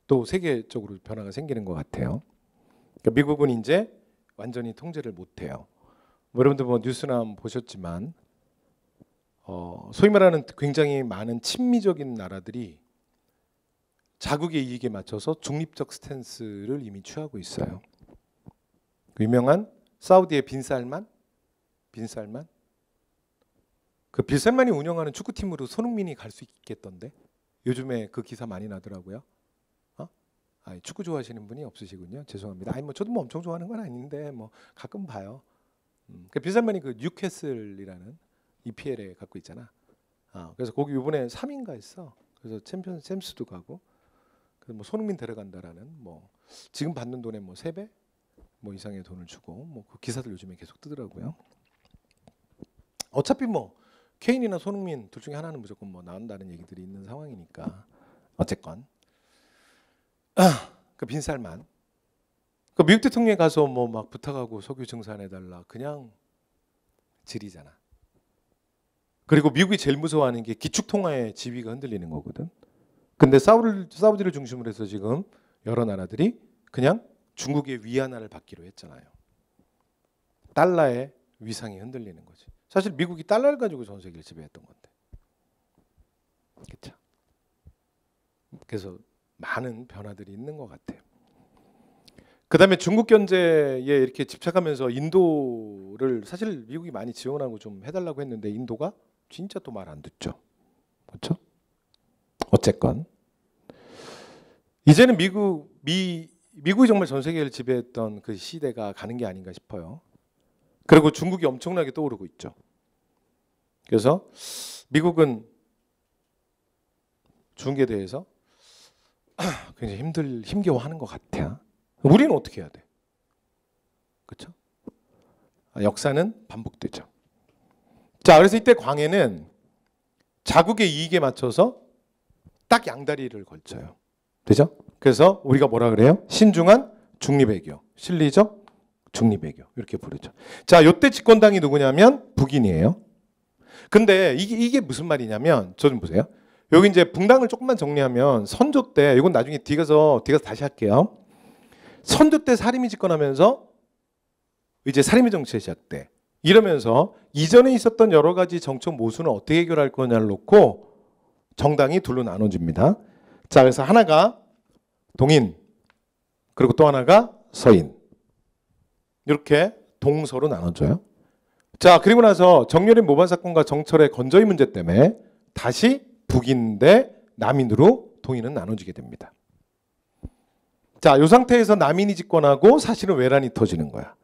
[SPEAKER 1] 또 세계적으로 변화가 생기는 것 같아요. 그러니까 미국은 이제 완전히 통제를 못해요. 뭐 여러분들 뭐 뉴스나 보셨지만 어, 소위 말하는 굉장히 많은 친미적인 나라들이 자국의 이익에 맞춰서 중립적 스탠스를 이미 취하고 있어요. 그 유명한 사우디의 빈살만? 빈살만? 그 빈살만이 운영하는 축구팀으로 손흥민이 갈 수 있겠던데? 요즘에 그 기사 많이 나더라고요. 어? 아, 축구 좋아하시는 분이 없으시군요. 죄송합니다. 아니 뭐 저도 뭐 엄청 좋아하는 건 아닌데 뭐 가끔 봐요. 음, 그 빈살만이 그 뉴캐슬이라는 EPL에 갖고 있잖아. 아, 그래서 거기 이번에 3인가 했어. 그래서 챔피언스 챔스도 가고. 그뭐 손흥민 데려간다라는 뭐 지금 받는 돈의 뭐세배 뭐 이상의 돈을 주고 뭐 그 기사들 요즘에 계속 뜨더라고요. 어차피 뭐 케인이나 손흥민 둘 중에 하나는 무조건 뭐 나온다는 얘기들이 있는 상황이니까 어쨌건 [CLEARS THROAT] 그 빈살만 그 미국 대통령에 가서 뭐 막 부탁하고 석유 증산해달라 그냥 질이잖아. 그리고 미국이 제일 무서워하는 게 기축 통화의 지위가 흔들리는 거거든. 근데 사우디를 중심으로 해서 지금 여러 나라들이 그냥 중국의 위안화를 받기로 했잖아요. 달러의 위상이 흔들리는 거지. 사실 미국이 달러를 가지고 전 세계를 지배했던 건데. 그렇죠. 그래서 많은 변화들이 있는 것 같아요. 그다음에 중국 경제에 이렇게 집착하면서 인도를 사실 미국이 많이 지원하고 좀 해달라고 했는데 인도가 진짜 또 말 안 듣죠. 그렇죠? 어쨌건 이제는 미국 미 미국이 정말 전 세계를 지배했던 그 시대가 가는 게 아닌가 싶어요. 그리고 중국이 엄청나게 떠오르고 있죠. 그래서 미국은 중국에 대해서 [CLEARS THROAT] 굉장히 힘들 힘겨워하는 것 같아요. 우리는 어떻게 해야 돼? 그렇죠? 역사는 반복되죠. 자, 그래서 이때 광해는 자국의 이익에 맞춰서 딱 양다리를 걸쳐요. 되죠? 그래서 우리가 뭐라 그래요? 신중한 중립외교, 실리적 중립외교 이렇게 부르죠. 자, 요때 집권당이 누구냐면 북인이에요. 근데 이게, 이게 무슨 말이냐면 저 좀 보세요. 여기 이제 붕당을 조금만 정리하면 선조 때 이건 나중에 뒤가서 뒤가서 다시 할게요. 선조 때 사림이 집권하면서 이제 사림이 정치의 시작돼 이러면서 이전에 있었던 여러 가지 정책 모순을 어떻게 해결할 거냐를 놓고 정당이 둘로 나눠집니다. 자 그래서 하나가 동인 그리고 또 하나가 서인 이렇게 동서로 나눠줘요. 자 그리고 나서 정렬의 모반 사건과 정철의 건조의 문제 때문에 다시 북인 대 남인으로 동인은 나눠지게 됩니다. 자, 이 상태에서 남인이 집권하고 사실은 외란이 터지는 거야.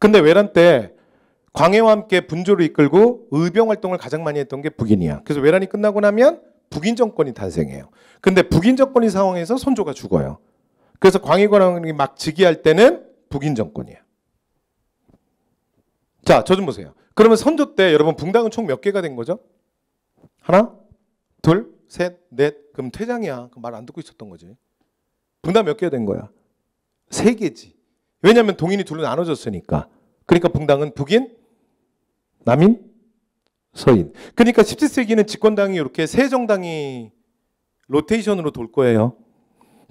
[SPEAKER 1] 근데 외란 때 광해와 함께 분조를 이끌고 의병 활동을 가장 많이 했던 게 북인이야. 그래서 외란이 끝나고 나면 북인 정권이 탄생해요. 근데 북인 정권이 상황에서 선조가 죽어요. 그래서 광희관왕이 막 즉위할 때는 북인 정권이에요. 자, 저 좀 보세요. 그러면 선조 때 여러분 붕당은 총 몇 개가 된 거죠? 하나, 둘, 셋, 넷. 그럼 퇴장이야. 그 말 안 듣고 있었던 거지. 붕당 몇 개가 된 거야? 세 개지. 왜냐하면 동인이 둘로 나눠졌으니까. 그러니까 붕당은 북인, 남인, 서인. 그러니까 17세기는 집권당이 이렇게 세 정당이 로테이션으로 돌 거예요.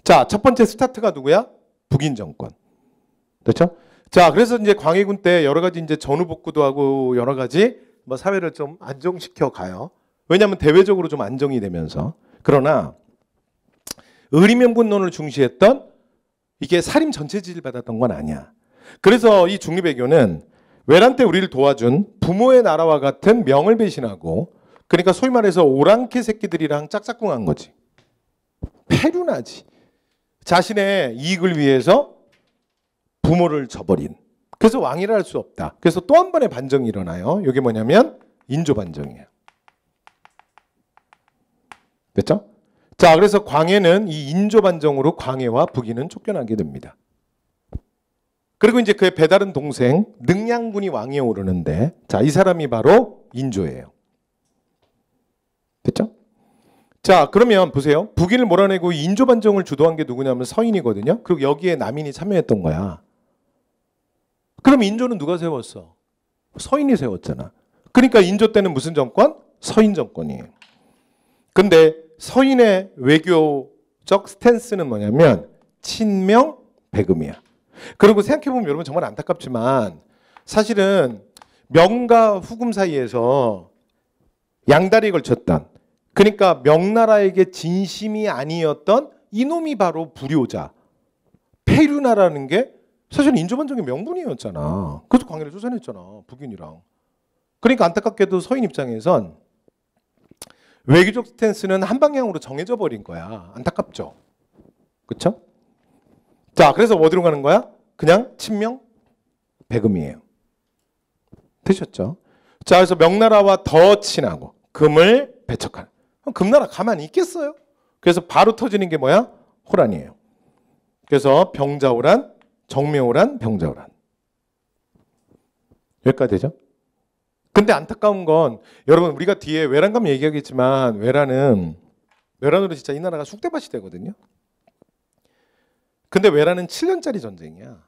[SPEAKER 1] 자, 첫 번째 스타트가 누구야? 북인 정권. 그렇죠? 자, 그래서 이제 광해군 때 여러 가지 이제 전후 복구도 하고 여러 가지 뭐 사회를 좀 안정시켜 가요. 왜냐하면 대외적으로 좀 안정이 되면서. 그러나 의리명분론을 중시했던 이게 사림 전체지를 받았던 건 아니야. 그래서 이 중립외교는 외란 때 우리를 도와준 부모의 나라와 같은 명을 배신하고 그러니까 소위 말해서 오랑캐 새끼들이랑 짝짝꿍한 거지. 패륜하지. 자신의 이익을 위해서 부모를 저버린. 그래서 왕이라 할 수 없다. 그래서 또 한 번의 반정이 일어나요. 이게 뭐냐면 인조 반정이에요. 됐죠? 자, 그래서 광해는 이 인조 반정으로 광해와 북이는 쫓겨나게 됩니다. 그리고 이제 그의 배다른 동생 능양군이 왕에 오르는데 자, 이 사람이 바로 인조예요. 됐죠? 자, 그러면 보세요. 북인을 몰아내고 인조 반정을 주도한 게 누구냐면 서인이거든요. 그리고 여기에 남인이 참여했던 거야. 그럼 인조는 누가 세웠어? 서인이 세웠잖아. 그러니까 인조 때는 무슨 정권? 서인 정권이에요. 근데 서인의 외교적 스탠스는 뭐냐면 친명 배금이야. 그리고 생각해보면 여러분 정말 안타깝지만 사실은 명과 후금 사이에서 양다리 걸쳤던 그러니까 명나라에게 진심이 아니었던 이놈이 바로 불효자 페류나라는 게 사실 인조반정의 명분이었잖아. 그래서 광해를 쫓아냈잖아. 북인이랑. 그러니까 안타깝게도 서인 입장에선 외교적 스탠스는 한 방향으로 정해져 버린 거야. 안타깝죠. 그렇죠? 자, 그래서 어디로 가는 거야? 그냥 친명 배금이에요. 되셨죠? 자, 그래서 명나라와 더 친하고 금을 배척하 금나라 가만히 있겠어요? 그래서 바로 터지는 게 뭐야? 호란이에요. 그래서 병자호란, 정묘호란, 병자호란. 여기까지 되죠? 근데 안타까운 건 여러분 우리가 뒤에 외란 가 얘기하겠지만 외란은 외란으로 진짜 이 나라가 쑥대밭이 되거든요. 근데 왜라는 7년짜리 전쟁이야.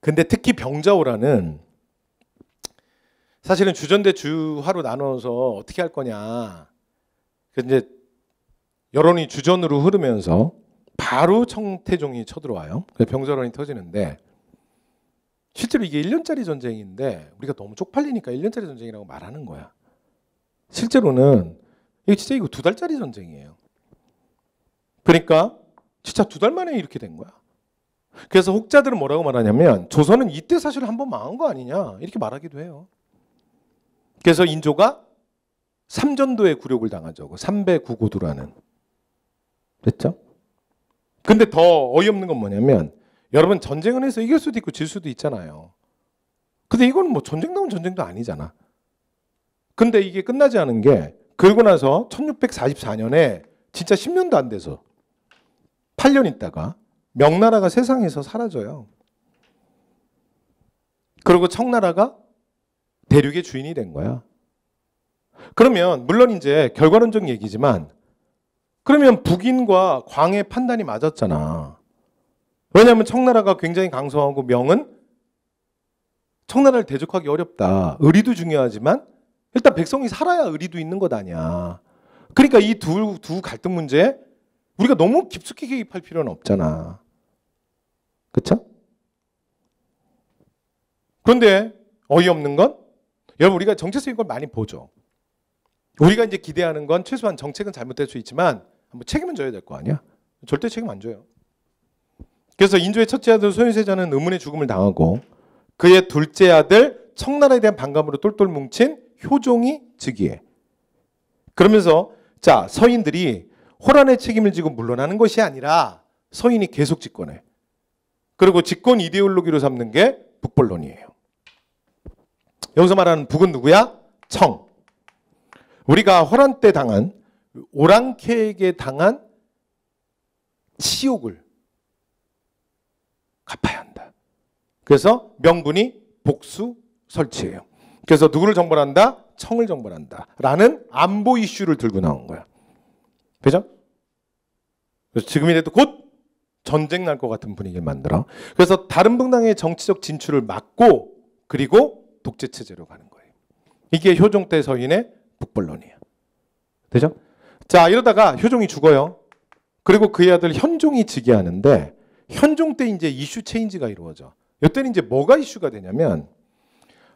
[SPEAKER 1] 근데 특히 병자호라는 사실은 주전대 주화로 나눠서 어떻게 할 거냐. 근데 여론이 주전으로 흐르면서 바로 청태종이 쳐들어와요. 병자호란이 터지는데 실제로 이게 1년짜리 전쟁인데 우리가 너무 쪽팔리니까 1년짜리 전쟁이라고 말하는 거야. 실제로는 이거 진짜 이거 두 달짜리 전쟁이에요. 그러니까 진짜 두 달 만에 이렇게 된 거야. 그래서 혹자들은 뭐라고 말하냐면 조선은 이때 사실 한번 망한 거 아니냐 이렇게 말하기도 해요. 그래서 인조가 삼전도에 굴욕을 당하죠. 삼배구구두라는 됐죠? 근데 더 어이없는 건 뭐냐면 여러분 전쟁을 해서 이길 수도 있고 질 수도 있잖아요. 근데 이건 뭐전쟁 나온 전쟁도 아니잖아. 근데 이게 끝나지 않은 게 그러고 나서 1644년에 진짜 10년도 안 돼서 8년 있다가 명나라가 세상에서 사라져요. 그리고 청나라가 대륙의 주인이 된 거야. 그러면 물론 이제 결과론적 얘기지만 그러면 북인과 광의 판단이 맞았잖아. 왜냐하면 청나라가 굉장히 강성하고 명은 청나라를 대적하기 어렵다. 의리도 중요하지만 일단 백성이 살아야 의리도 있는 것 아니야. 그러니까 이두두 갈등 문제 우리가 너무 깊숙이 개입할 필요는 없잖아. 그쵸? 그런데 어이없는 건 여러분 우리가 정체성인 걸 많이 보죠. 우리가 이제 기대하는 건 최소한 정책은 잘못될 수 있지만 뭐 책임은 져야 될 거 아니야? 절대 책임 안 져요. 그래서 인조의 첫째 아들 소유세자는 의문의 죽음을 당하고 그의 둘째 아들 청나라에 대한 반감으로 똘똘 뭉친 효종이 즉위해. 그러면서 자 서인들이 호란의 책임을 지고 물러나는 것이 아니라 서인이 계속 집권해. 그리고 집권 이데올로기로 삼는 게 북벌론이에요. 여기서 말하는 북은 누구야? 청. 우리가 호란 때 당한 오랑캐에게 당한 치욕을 갚아야 한다. 그래서 명분이 복수 설치예요. 그래서 누구를 정벌한다? 청을 정벌한다. 라는 안보 이슈를 들고 나온 거야. 그죠? 그래서 지금이라도 곧 전쟁 날 것 같은 분위기를 만들어. 그래서 다른 분당의 정치적 진출을 막고 그리고 독재 체제로 가는 거예요. 이게 효종 때 서인의 북벌론이에요. 되죠? 자 이러다가 효종이 죽어요. 그리고 그의 아들 현종이 즉위하는데 현종 때 이제 이슈 체인지가 이루어져. 이때는 이제 뭐가 이슈가 되냐면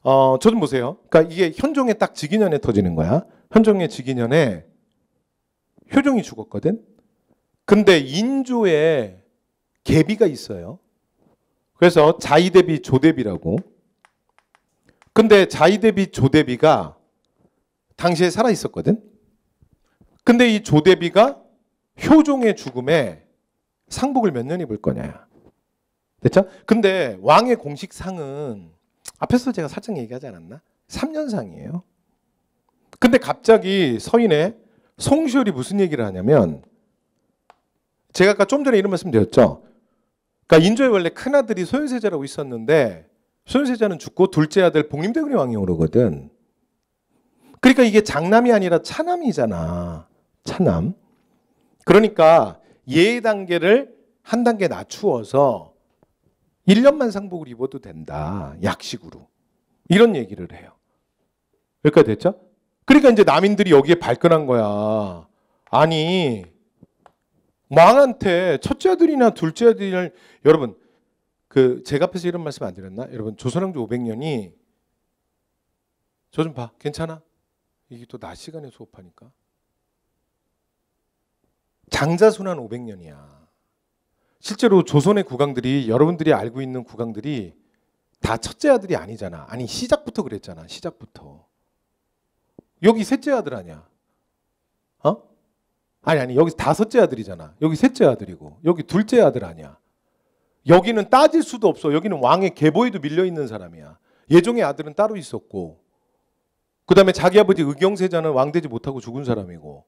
[SPEAKER 1] 어, 저 좀 보세요. 그러니까 이게 현종의 딱 즉위년에 터지는 거야. 현종의 즉위년에 효종이 죽었거든. 근데 인조에 계비가 있어요. 그래서 자이대비 조대비라고. 근데 자이대비 조대비가 당시에 살아 있었거든. 근데 이 조대비가 효종의 죽음에 상복을 몇년이볼 거냐. 됐죠? 근데 왕의 공식상은 앞에서 제가 살짝 얘기하지 않았나? 3년상이에요. 근데 갑자기 서인의 성시열이 무슨 얘기를 하냐면 제가 아까 좀 전에 이런 말씀드렸죠. 그러니까 인조에 원래 큰 아들이 소현세자라고 있었는데 소현세자는 죽고 둘째 아들 복림대군이 왕이 오르거든. 그러니까 이게 장남이 아니라 차남이잖아. 차남. 그러니까 예의 단계를 한 단계 낮추어서 1년만 상복을 입어도 된다. 약식으로. 이런 얘기를 해요. 여기까지 됐죠? 그러니까 이제 남인들이 여기에 발끈한 거야. 아니, 왕한테 첫째 아들이나 둘째 아들이나 여러분 그 제가 앞에서 이런 말씀 안 드렸나? 여러분 조선왕조 500년이 저 좀 봐. 괜찮아? 이게 또 낮 시간에 수업하니까. 장자순환 500년이야. 실제로 조선의 국왕들이 여러분들이 알고 있는 국왕들이 다 첫째 아들이 아니잖아. 아니 시작부터 그랬잖아. 시작부터. 여기 셋째 아들 아니야. 어? 아니, 아니, 여기 다섯째 아들이잖아. 여기 셋째 아들이고, 여기 둘째 아들 아니야. 여기는 따질 수도 없어. 여기는 왕의 계보에도 밀려있는 사람이야. 예종의 아들은 따로 있었고, 그 다음에 자기 아버지 의경세자는 왕되지 못하고 죽은 사람이고,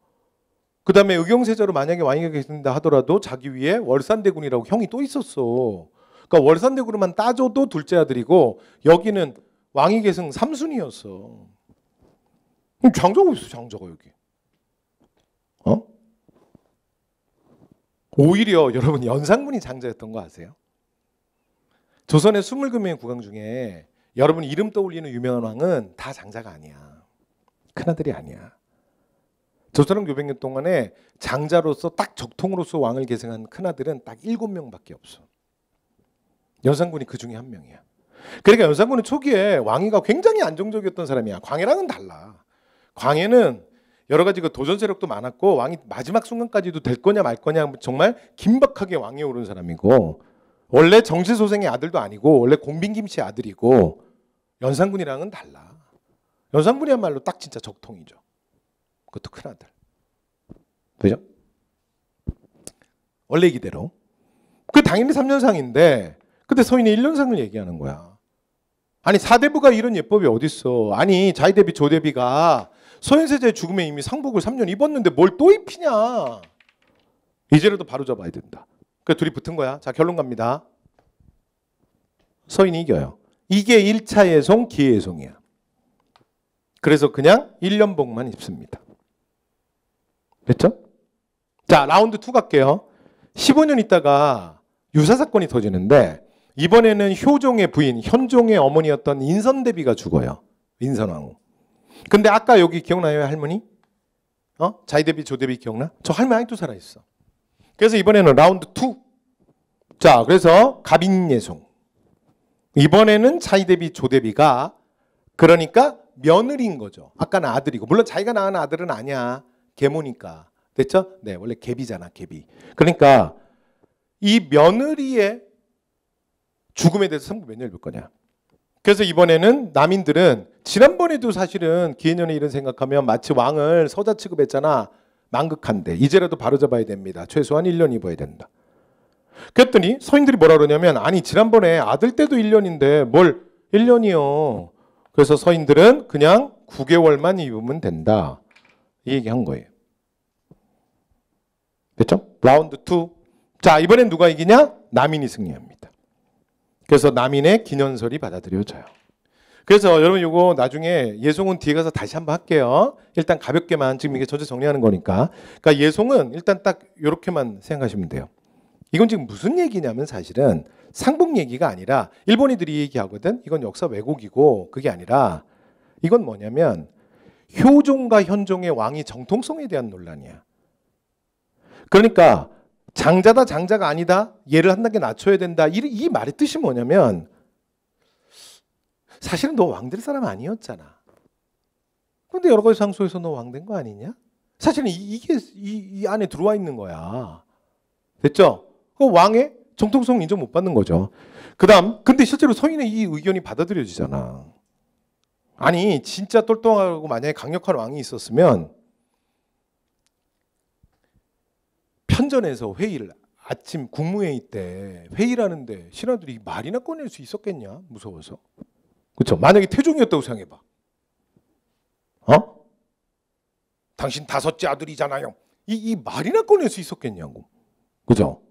[SPEAKER 1] 그 다음에 의경세자로 만약에 왕이 계신다 하더라도 자기 위에 월산대군이라고 형이 또 있었어. 그러니까 월산대군만 따져도 둘째 아들이고, 여기는 왕이 계승 삼순이었어. 장자가 있어, 장자가 여기. 어? 오히려 여러분 연상군이 장자였던 거 아세요? 조선의 20금의 국왕 중에 여러분 이름 떠올리는 유명한 왕은 다 장자가 아니야. 큰아들이 아니야. 조선은 600년 동안에 장자로서 딱 적통으로서 왕을 계승한 큰아들은 딱 7명밖에 없어. 연산군이 그 중에 한 명이야. 그러니까 연산군은 초기에 왕위가 굉장히 안정적이었던 사람이야. 광해랑은 달라. 광해는 여러 가지 그 도전 세력도 많았고 왕이 마지막 순간까지도 될 거냐 말 거냐 정말 긴박하게 왕에 오른 사람이고 원래 정세소생의 아들도 아니고 원래 공빈김씨 아들이고 연산군이랑은 달라. 연산군이야말로 딱 진짜 적통이죠. 그것도 큰 아들. 그죠? 원래 이대로그 당연히 3년상인데 근데 서인이 1년상을 얘기하는 거야. 아니 사대부가 이런 예법이 어딨어. 아니 자의대비 조대비가 서현세자의 죽음에 이미 상복을 3년 입었는데 뭘 또 입히냐. 이제라도 바로잡아야 된다. 그 둘이 붙은 거야. 자 결론 갑니다. 서인이 이겨요. 이게 1차 예송 기회 예송이야. 그래서 그냥 1년복만 입습니다. 됐죠? 자 라운드 2 갈게요. 15년 있다가 유사 사건이 터지는데 이번에는 효종의 부인 현종의 어머니였던 인선대비가 죽어요. 인선왕후. 근데 아까 여기 기억나요, 할머니? 어? 자이대비, 조대비 기억나? 저 할머니 아직도 살아있어. 그래서 이번에는 라운드 2. 자, 그래서 갑인 예송. 이번에는 자이대비, 조대비가 그러니까 며느리인 거죠. 아까는 아들이고. 물론 자기가 낳은 아들은 아니야. 계모니까. 됐죠? 네, 원래 개비잖아, 개비. 그러니까 이 며느리의 죽음에 대해서 성부 몇년 읽을 거냐? 그래서 이번에는 남인들은 지난번에도 사실은 기해년에 이런 생각하면 마치 왕을 서자 취급했잖아. 망극한데 이제라도 바로잡아야 됩니다. 최소한 1년 입어야 된다. 그랬더니 서인들이 뭐라 그러냐면 아니 지난번에 아들 때도 1년인데 뭘 1년이요. 그래서 서인들은 그냥 9개월만 입으면 된다. 이 얘기한 거예요. 됐죠? 라운드 2. 자 이번엔 누가 이기냐? 남인이 승리합니다. 그래서 남인의 기념설이 받아들여져요. 그래서 여러분 이거 나중에 예송은 뒤에 가서 다시 한번 할게요. 일단 가볍게만 지금 이게 전체 정리하는 거니까. 그러니까 예송은 일단 딱 이렇게만 생각하시면 돼요. 이건 지금 무슨 얘기냐면 사실은 상복 얘기가 아니라 일본이들이 얘기하거든. 이건 역사 왜곡이고 그게 아니라 이건 뭐냐면 효종과 현종의 왕이 정통성에 대한 논란이야. 그러니까 장자다 장자가 아니다 얘를 한 단계 낮춰야 된다 이, 이 말의 뜻이 뭐냐면 사실은 너 왕 될 사람 아니었잖아 근데 여러 가지 상소에서 너 왕 된 거 아니냐 사실은 이, 게 이, 이, 안에 들어와 있는 거야 됐죠 그 왕의 정통성 인정 못 받는 거죠 그다음 근데 실제로 서인의 이 의견이 받아들여지잖아 아니 진짜 똘똘하고 만약에 강력한 왕이 있었으면 편전에서 회의를 아침 국무회의 때 회의라는데 신하들이 말이나 꺼낼 수 있었겠냐 무서워서 그렇죠 만약에 태종이었다고 생각해봐 어 당신 다섯째 아들이잖아요 이, 이 말이나 꺼낼 수 있었겠냐고 그죠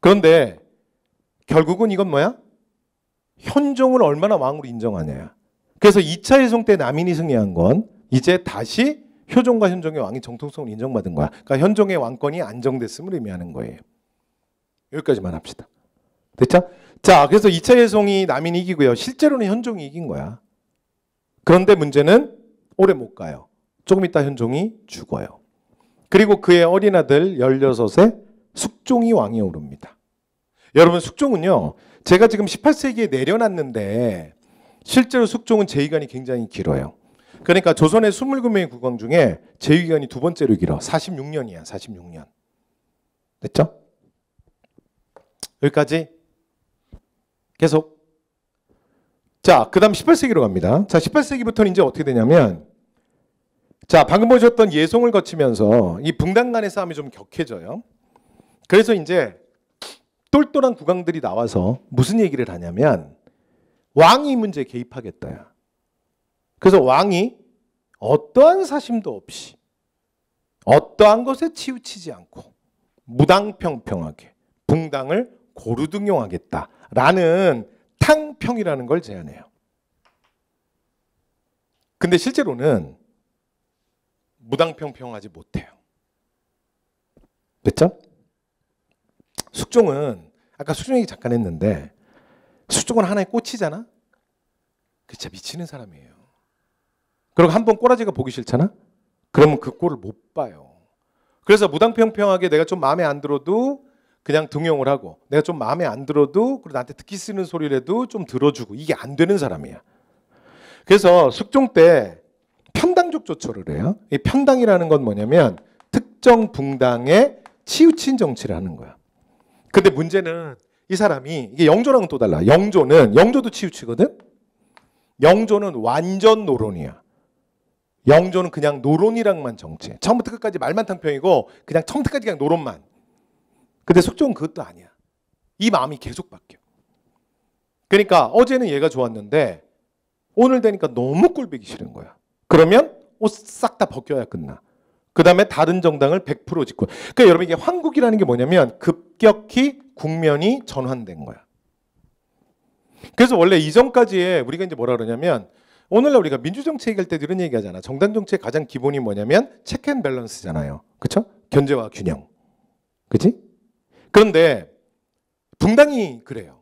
[SPEAKER 1] 그런데 결국은 이건 뭐야 현종을 얼마나 왕으로 인정하냐 그래서 2차 해송 때 남인이 승리한 건 이제 다시 효종과 현종의 왕이 정통성을 인정받은 거야. 그러니까 현종의 왕권이 안정됐음을 의미하는 거예요. 여기까지만 합시다. 됐죠? 자, 그래서 2차 예송이 남인이 이기고요. 실제로는 현종이 이긴 거야. 그런데 문제는 오래 못 가요. 조금 있다 현종이 죽어요. 그리고 그의 어린 아들 16세 숙종이 왕이 오릅니다. 여러분 숙종은요. 제가 지금 18세기에 내려놨는데 실제로 숙종은 제위관이 굉장히 길어요. 그러니까 조선의 29명의 국왕 중에 제위기간이 두 번째로 길어. 46년이야. 46년. 됐죠? 여기까지. 계속. 자, 그 다음 18세기로 갑니다. 자, 18세기부터는 이제 어떻게 되냐면, 자, 방금 보셨던 예송을 거치면서 이 붕당 간의 싸움이 좀 격해져요. 그래서 이제 똘똘한 국왕들이 나와서 무슨 얘기를 하냐면, 왕이 문제 개입하겠다야. 그래서 왕이 어떠한 사심도 없이 어떠한 것에 치우치지 않고 무당평평하게 붕당을 고루등용하겠다라는 탕평이라는 걸 제안해요. 근데 실제로는 무당평평하지 못해요. 됐죠? 숙종은 아까 숙종 얘기 잠깐 했는데 숙종은 하나의 꽃이잖아. 그쵸 미치는 사람이에요. 그리고 한 번 꼬라지가 보기 싫잖아? 그러면 그 꼴을 못 봐요. 그래서 무당평평하게 내가 좀 마음에 안 들어도 그냥 등용을 하고 내가 좀 마음에 안 들어도 그리고 나한테 듣기 쓰는 소리라도 좀 들어주고 이게 안 되는 사람이야. 그래서 숙종 때 편당적 조처를 해요. 이 편당이라는 건 뭐냐면 특정 붕당에 치우친 정치를 하는 거야. 근데 문제는 이 사람이 이게 영조랑은 또 달라. 영조는 영조도 치우치거든. 영조는 완전 노론이야. 영조는 그냥 노론이랑만 정체 처음부터 끝까지 말만 탕평이고 그냥 처태까지 그냥 노론만. 근데 속종은 그것도 아니야. 이 마음이 계속 바뀌어. 그러니까 어제는 얘가 좋았는데 오늘 되니까 너무 꼴보기 싫은 거야. 그러면 옷 싹 다 벗겨야 끝나. 그 다음에 다른 정당을 100% 짓고. 그러니까 여러분 이게 황국이라는 게 뭐냐면 급격히 국면이 전환된 거야. 그래서 원래 이전까지에 우리가 이제 뭐라 그러냐면 오늘날 우리가 민주정책 얘기할 때도 이런 얘기하잖아. 정당정책의 가장 기본이 뭐냐면 체크앤 밸런스잖아요. 그렇죠? 견제와 균형. 그지 그런데 붕당이 그래요.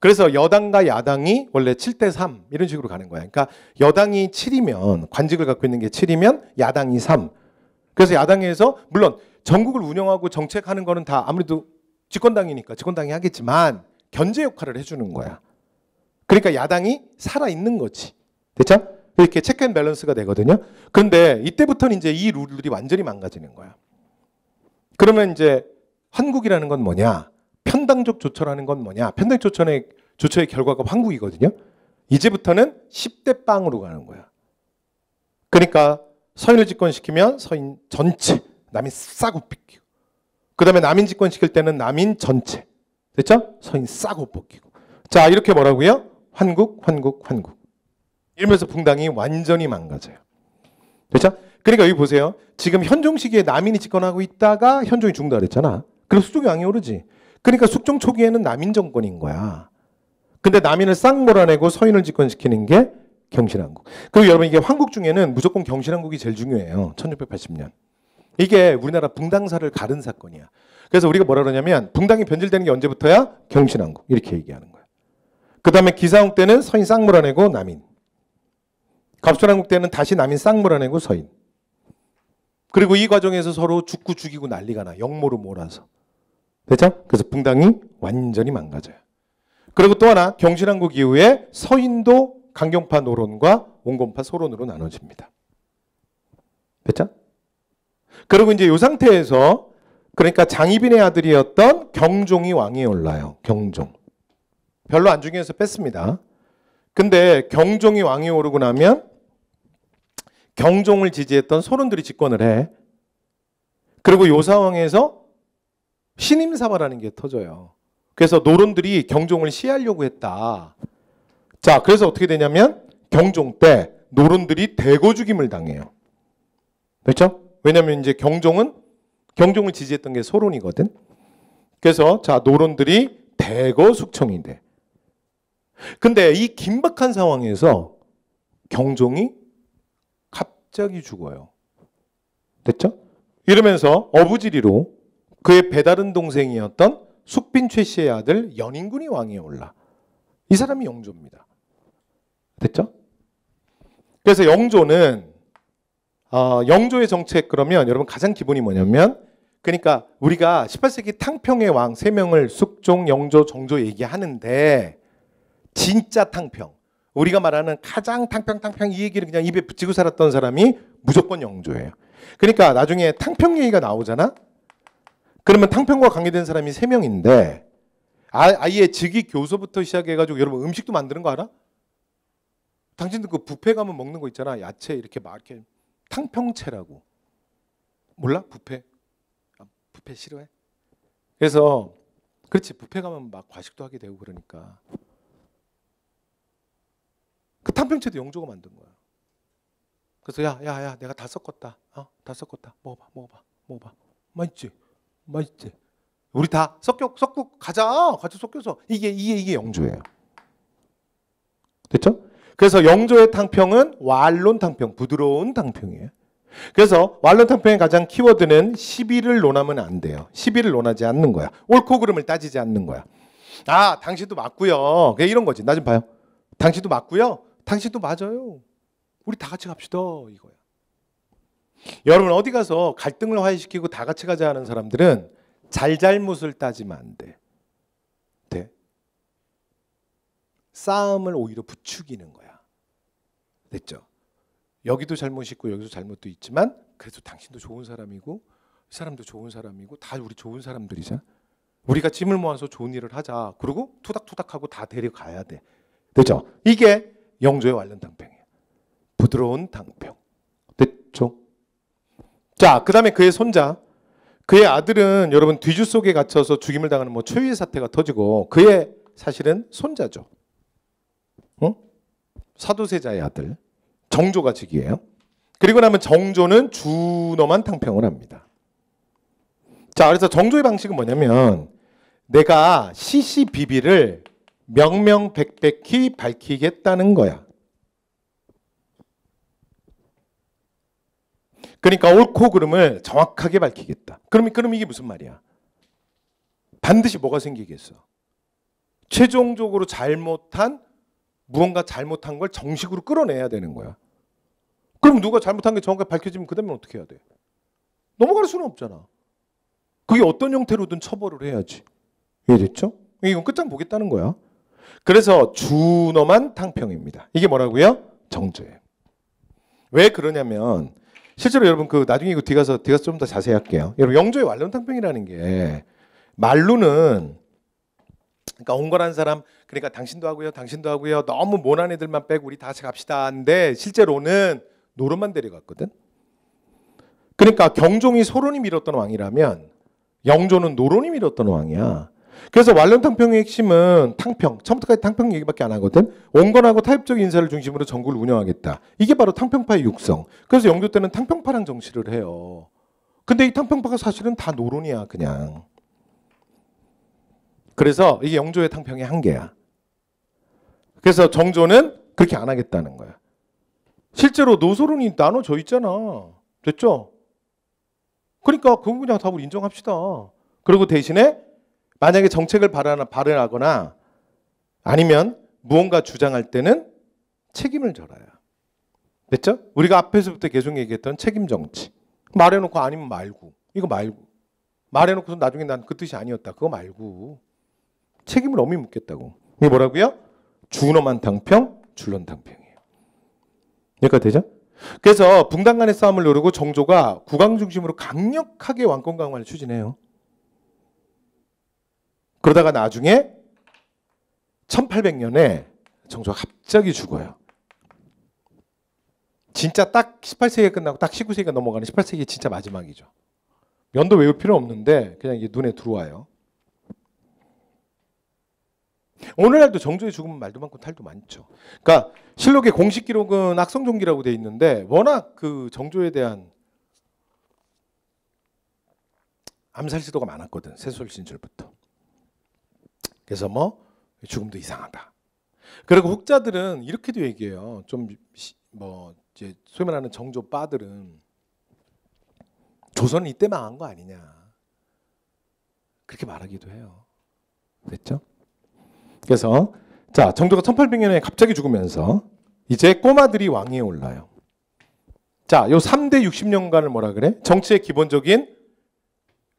[SPEAKER 1] 그래서 여당과 야당이 원래 7대 3 이런 식으로 가는 거야. 그러니까 여당이 7이면 관직을 갖고 있는 게 7이면 야당이 3. 그래서 야당에서 물론 전국을 운영하고 정책하는 거는 다 아무래도 집권당이니까 집권당이 하겠지만 견제 역할을 해주는 거야. 그러니까 야당이 살아있는 거지. 됐죠? 이렇게 체크 앤 밸런스가 되거든요. 근데 이때부터는 이제 이 룰이 완전히 망가지는 거야. 그러면 이제 한국이라는 건 뭐냐? 편당적 조처라는 건 뭐냐? 편당 조처의, 조처의 결과가 한국이거든요. 이제부터는 10대 빵으로 가는 거야. 그러니까 서인을 집권시키면 서인 전체, 남인 싹옷기고그 다음에 남인 집권시킬 때는 남인 전체. 됐죠? 서인 싹옷기고 자, 이렇게 뭐라고요? 환국, 환국, 환국. 이러면서 붕당이 완전히 망가져요. 그렇죠? 그러니까 여기 보세요. 지금 현종 시기에 남인이 집권하고 있다가 현종이 중단 그랬잖아. 그럼 수종이 왕이 오르지. 그러니까 숙종 초기에는 남인 정권인 거야. 근데 남인을 싹 몰아내고 서인을 집권시키는 게 경신왕국. 그리고 여러분 이게 황국 중에는 무조건 경신왕국이 제일 중요해요. 1680년. 이게 우리나라 붕당사를 가른 사건이야. 그래서 우리가 뭐라 그러냐면 붕당이 변질되는 게 언제부터야? 경신왕국 이렇게 얘기하는 거예요 그 다음에 기사홍 때는 서인 쌍 몰아내고 남인. 갑술왕국 때는 다시 남인 쌍 몰아내고 서인. 그리고 이 과정에서 서로 죽고 죽이고 난리가 나. 역모로 몰아서. 됐죠? 그래서 붕당이 완전히 망가져요. 그리고 또 하나 경신왕국 이후에 서인도 강경파 노론과 온건파 소론으로 나눠집니다. 됐죠? 그리고 이제 이 상태에서 그러니까 장희빈의 아들이었던 경종이 왕에 올라요. 경종. 별로 안 중요해서 뺐습니다. 근데 경종이 왕이 오르고 나면 경종을 지지했던 소론들이 집권을 해. 그리고 요 상황에서 신임 사바라는 게 터져요. 그래서 노론들이 경종을 시하려고 했다. 자, 그래서 어떻게 되냐면 경종 때 노론들이 대거 죽임을 당해요. 그렇죠? 왜냐면 이제 경종은 경종을 지지했던 게 소론이거든. 그래서 자, 노론들이 대거 숙청이 돼. 근데 이 긴박한 상황에서 경종이 갑자기 죽어요. 됐죠? 이러면서 어부지리로 그의 배다른 동생이었던 숙빈 최 씨의 아들 연인군이 왕위에 올라. 이 사람이 영조입니다. 됐죠? 그래서 영조는 어, 영조의 정책 그러면 여러분 가장 기본이 뭐냐면 그러니까 우리가 18세기 탕평의 왕 3명을 숙종, 영조, 정조 얘기하는데 진짜 탕평. 우리가 말하는 가장 탕평탕평 이 얘기를 그냥 입에 붙이고 살았던 사람이 무조건 영조예요. 그러니까 나중에 탕평 얘기가 나오잖아? 그러면 탕평과 관계된 사람이 세명인데 아, 예 즉위 교서부터 시작해가지고 여러분 음식도 만드는 거 알아? 당신들 그부페 가면 먹는 거 있잖아. 야채 이렇게 막 이렇게 탕평채라고. 몰라? 부페 아, 부페 싫어해? 그래서 그렇지 부페 가면 막 과식도 하게 되고 그러니까 그 탐평채도 영조가 만든 거야. 그래서 야, 야, 야, 내가 다 섞었다. 어, 다 섞었다. 먹어봐, 먹어봐, 먹어봐. 맛있지, 맛있지. 우리 다 섞여, 섞고 가자. 같이 섞여서 이게 이게 이게 영조예요. 됐죠? 그래서 영조의 탕평은 왈론 탕평, 부드러운 탕평이에요. 그래서 왈론 탕평의 가장 키워드는 시비를 논하면 안 돼요. 시비를 논하지 않는 거야. 옳고 그름을 따지지 않는 거야. 아, 당신도 맞고요. 그냥 이런 거지. 나 좀 봐요. 당신도 맞고요. 당신도 맞아요. 우리 다 같이 갑시다. 이거야. 여러분 어디 가서 갈등을 화해시키고 다 같이 가자 하는 사람들은 잘잘못을 따지면 안 돼. 돼. 싸움을 오히려 부추기는 거야. 됐죠? 여기도 잘못이 있고 여기도 잘못도 있지만 그래도 당신도 좋은 사람이고 이 사람도 좋은 사람이고 다 우리 좋은 사람들이자 우리가 짐을 모아서 좋은 일을 하자. 그리고 투닥투닥하고 다 데려가야 돼. 됐죠 이게 영조에 완전 당평이에요. 부드러운 당평. 됐죠? 자, 그 다음에 그의 손자. 그의 아들은 여러분 뒤주 속에 갇혀서 죽임을 당하는 뭐 최후의 사태가 터지고 그의 사실은 손자죠. 어? 사도세자의 아들. 정조가 즉위해요. 그리고 나면 정조는 준엄한 탕평을 합니다. 자, 그래서 정조의 방식은 뭐냐면 내가 시시비비를 명명백백히 밝히겠다는 거야. 그러니까 옳고 그름을 정확하게 밝히겠다. 그럼, 그럼 이게 무슨 말이야? 반드시 뭐가 생기겠어? 최종적으로 잘못한 무언가 잘못한 걸 정식으로 끌어내야 되는 거야. 그럼 누가 잘못한 게 정확하게 밝혀지면 그 다음에 어떻게 해야 돼? 넘어갈 수는 없잖아. 그게 어떤 형태로든 처벌을 해야지. 이해됐죠? 이건 끝장 보겠다는 거야. 그래서 준엄한 탕평입니다. 이게 뭐라고요? 정죄. 왜 그러냐면 실제로 여러분 그 나중에 이거 뒤 가서 뒤 가서 좀 더 자세히 할게요. 여러분 영조의 완론 탕평이라는 게 말로는 그러니까 온건한 사람 그러니까 당신도 하고요, 당신도 하고요. 너무 모난 애들만 빼고 우리 다 같이 갑시다. 근데 실제로는 노름만 데려갔거든. 그러니까 경종이 소론이 밀었던 왕이라면 영조는 노론이 밀었던 왕이야. 그래서 완론 탕평의 핵심은 탕평, 처음부터까지 탕평 얘기밖에 안 하거든. 온건하고 타협적 인사를 중심으로 정국을 운영하겠다. 이게 바로 탕평파의 육성. 그래서 영조 때는 탕평파랑 정치를 해요. 근데 이 탕평파가 사실은 다 노론이야, 그냥. 그래서 이게 영조의 탕평의 한계야. 그래서 정조는 그렇게 안 하겠다는 거야. 실제로 노소론이 나눠져 있잖아. 됐죠? 그러니까 그건 그냥 답을 인정합시다. 그리고 대신에 만약에 정책을 발언하거나 아니면 무언가 주장할 때는 책임을 절라요 됐죠? 우리가 앞에서부터 계속 얘기했던 책임 정치. 말해놓고 아니면 말고. 이거 말고. 말해놓고서 나중에 난 그 뜻이 아니었다. 그거 말고. 책임을 엄히 묻겠다고. 이게 뭐라고요? 주놈한 당평, 줄론 당평이에요. 여기까 되죠? 그래서 분당 간의 싸움을 누르고 정조가 국왕 중심으로 강력하게 왕권 강화를 추진해요. 그러다가 나중에 1800년에 정조가 갑자기 죽어요. 진짜 딱 18세기가 끝나고 딱 19세기가 넘어가는 18세기 진짜 마지막이죠. 연도 외울 필요 없는데 그냥 이게 눈에 들어와요. 오늘날도 정조의 죽음은 말도 많고 탈도 많죠. 그러니까 실록의 공식 기록은 악성종기라고 돼 있는데 워낙 그 정조에 대한 암살 시도가 많았거든 세솔신술부터. 그래서 뭐 죽음도 이상하다. 그리고 혹자들은 이렇게도 얘기해요. 좀 뭐 이제 소위 말하는 정조 빠들은 조선은 이때 망한 거 아니냐. 그렇게 말하기도 해요. 됐죠? 그래서 자, 정조가 1800년에 갑자기 죽으면서 이제 꼬마들이 왕위에 올라요. 자, 요 3대 60년간을 뭐라 그래? 정치의 기본적인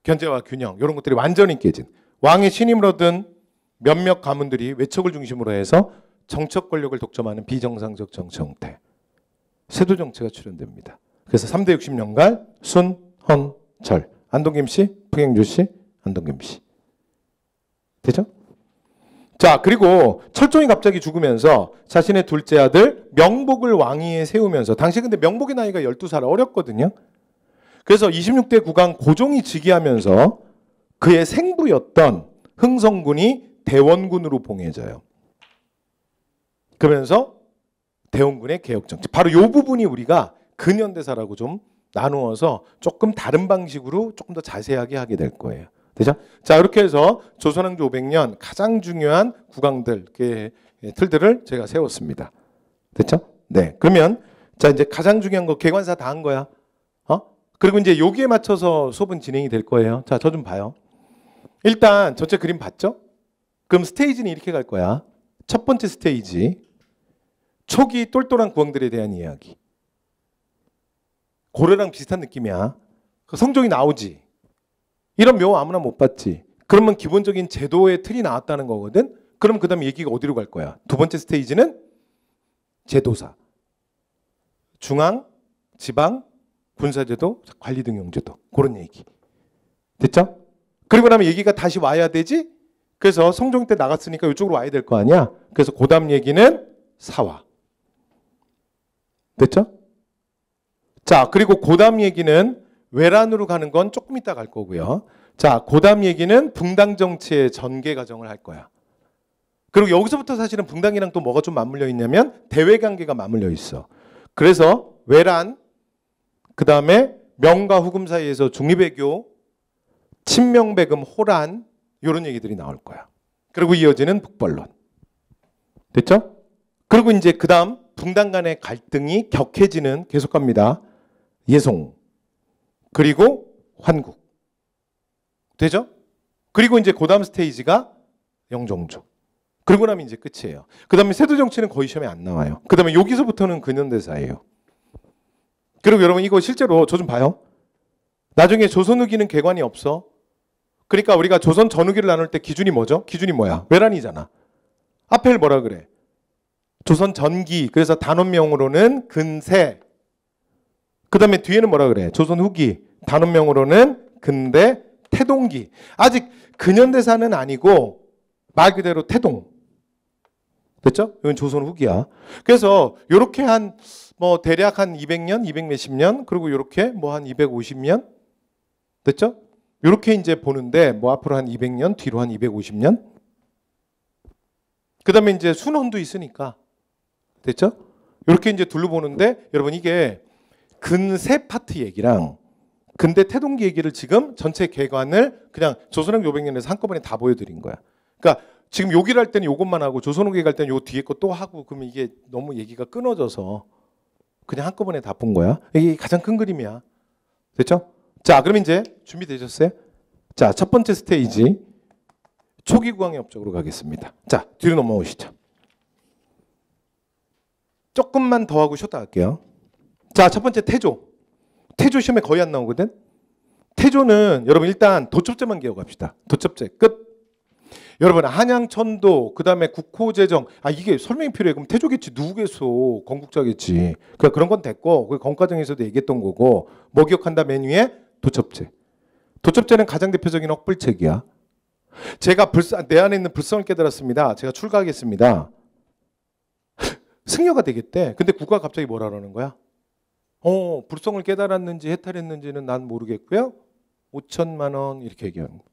[SPEAKER 1] 견제와 균형 이런 것들이 완전히 깨진 왕의 신임을 얻은 몇몇 가문들이 외척을 중심으로 해서 정척 권력을 독점하는 비정상적 정치 형태 세도 정체가 출현됩니다. 그래서 3대 60년간 순, 헌, 절 안동김 씨, 풍행주 씨, 안동김 씨 되죠? 자 그리고 철종이 갑자기 죽으면서 자신의 둘째 아들 명복을 왕위에 세우면서 당시 근데 명복의 나이가 12살 어렸거든요. 그래서 26대 국왕 고종이 즉위하면서 그의 생부였던 흥성군이 대원군으로 봉해져요. 그러면서 대원군의 개혁 정책 바로 이 부분이 우리가 근현대사라고 좀 나누어서 조금 다른 방식으로 조금 더 자세하게 하게 될 거예요. 되죠? 자, 이렇게 해서 조선왕조 500년 가장 중요한 구강들, 예, 틀들을 제가 세웠습니다. 됐죠? 네. 그러면 자, 이제 가장 중요한 거 개관사 다 한 거야. 어? 그리고 이제 여기에 맞춰서 수업은 진행이 될 거예요. 자, 저 좀 봐요. 일단 전체 그림 봤죠? 그럼 스테이지는 이렇게 갈 거야. 첫 번째 스테이지. 초기 똘똘한 구왕들에 대한 이야기. 고래랑 비슷한 느낌이야. 그 성종이 나오지. 이런 묘 아무나 못 봤지. 그러면 기본적인 제도의 틀이 나왔다는 거거든. 그럼 그다음 얘기가 어디로 갈 거야? 두 번째 스테이지는 제도사. 중앙, 지방, 군사제도, 관리등용제도. 그런 얘기. 됐죠? 그리고 나면 얘기가 다시 와야 되지? 그래서 성종 때 나갔으니까 이쪽으로 와야 될 거 아니야. 그래서 고담 얘기는 사화. 됐죠? 자, 그리고 고담 얘기는 외란으로 가는 건 조금 이따 갈 거고요. 자, 고담 얘기는 붕당 정치의 전개 과정을 할 거야. 그리고 여기서부터 사실은 붕당이랑 또 뭐가 좀 맞물려 있냐면 대외 관계가 맞물려 있어. 그래서 외란, 그 다음에 명과 후금 사이에서 중립외교, 친명배금, 호란, 이런 얘기들이 나올 거야. 그리고 이어지는 북벌론. 됐죠? 그리고 이제 그 다음 붕당 간의 갈등이 격해지는 계속갑니다 예송. 그리고 환국. 되죠? 그리고 이제 그 다음 스테이지가 영종족. 그러고 나면 이제 끝이에요. 그 다음에 세도 정치는 거의 시험에 안 나와요. 그 다음에 여기서부터는 근현대사예요. 그리고 여러분 이거 실제로 저 좀 봐요. 나중에 조선 후기는 개관이 없어. 그러니까 우리가 조선 전후기를 나눌 때 기준이 뭐죠? 기준이 뭐야? 외란이잖아. 앞에 뭐라 그래? 조선 전기. 그래서 단원명으로는 근세. 그 다음에 뒤에는 뭐라 그래? 조선 후기. 단원명으로는 근대 태동기. 아직 근현대사는 아니고 말 그대로 태동. 됐죠? 이건 조선 후기야. 그래서 이렇게한 뭐 대략 한 200년, 200 몇십 년, 그리고 이렇게뭐 한 250년 됐죠? 이렇게 이제 보는데 뭐 앞으로 한 200년, 뒤로 한 250년. 그다음에 이제 순원도 있으니까 됐죠? 이렇게 이제 둘러보는데 여러분 이게 근세 파트 얘기랑 근대 태동기 얘기를 지금 전체 개관을 그냥 조선왕 500년에서 한꺼번에 다 보여드린 거야. 그러니까 지금 여기를 할 때는 요것만 하고 조선후기 갈 때는 요 뒤에 거 또 하고 그러면 이게 너무 얘기가 끊어져서 그냥 한꺼번에 다 본 거야. 이게 가장 큰 그림이야. 됐죠? 자, 그럼 이제 준비되셨어요? 자, 첫 번째 스테이지 초기 구강의 업적으로 가겠습니다. 자, 뒤로 넘어오시죠. 조금만 더 하고 쉬었다 할게요. 자, 첫 번째 태조. 태조 시험에 거의 안 나오거든. 태조는 여러분 일단 도첩제만 기억합시다. 도첩제 끝. 여러분 한양천도 그다음에 국호재정 아 이게 설명이 필요해 그럼 태조겠지 누구겠소 건국자겠지 그러니까 그런 건 됐고 그 건과정에서도 얘기했던 거고 뭐 기억한다 메뉴에 도첩제. 도첩제는 가장 대표적인 억불책이야. 제가 불사, 내 안에 있는 불성을 깨달았습니다. 제가 출가하겠습니다. 승려가 되겠대. 근데 국가 가 갑자기 뭐라라는 거야? 어, 불성을 깨달았는지 해탈했는지는 난 모르겠고요. 5천만 원 이렇게 얘기하는 거.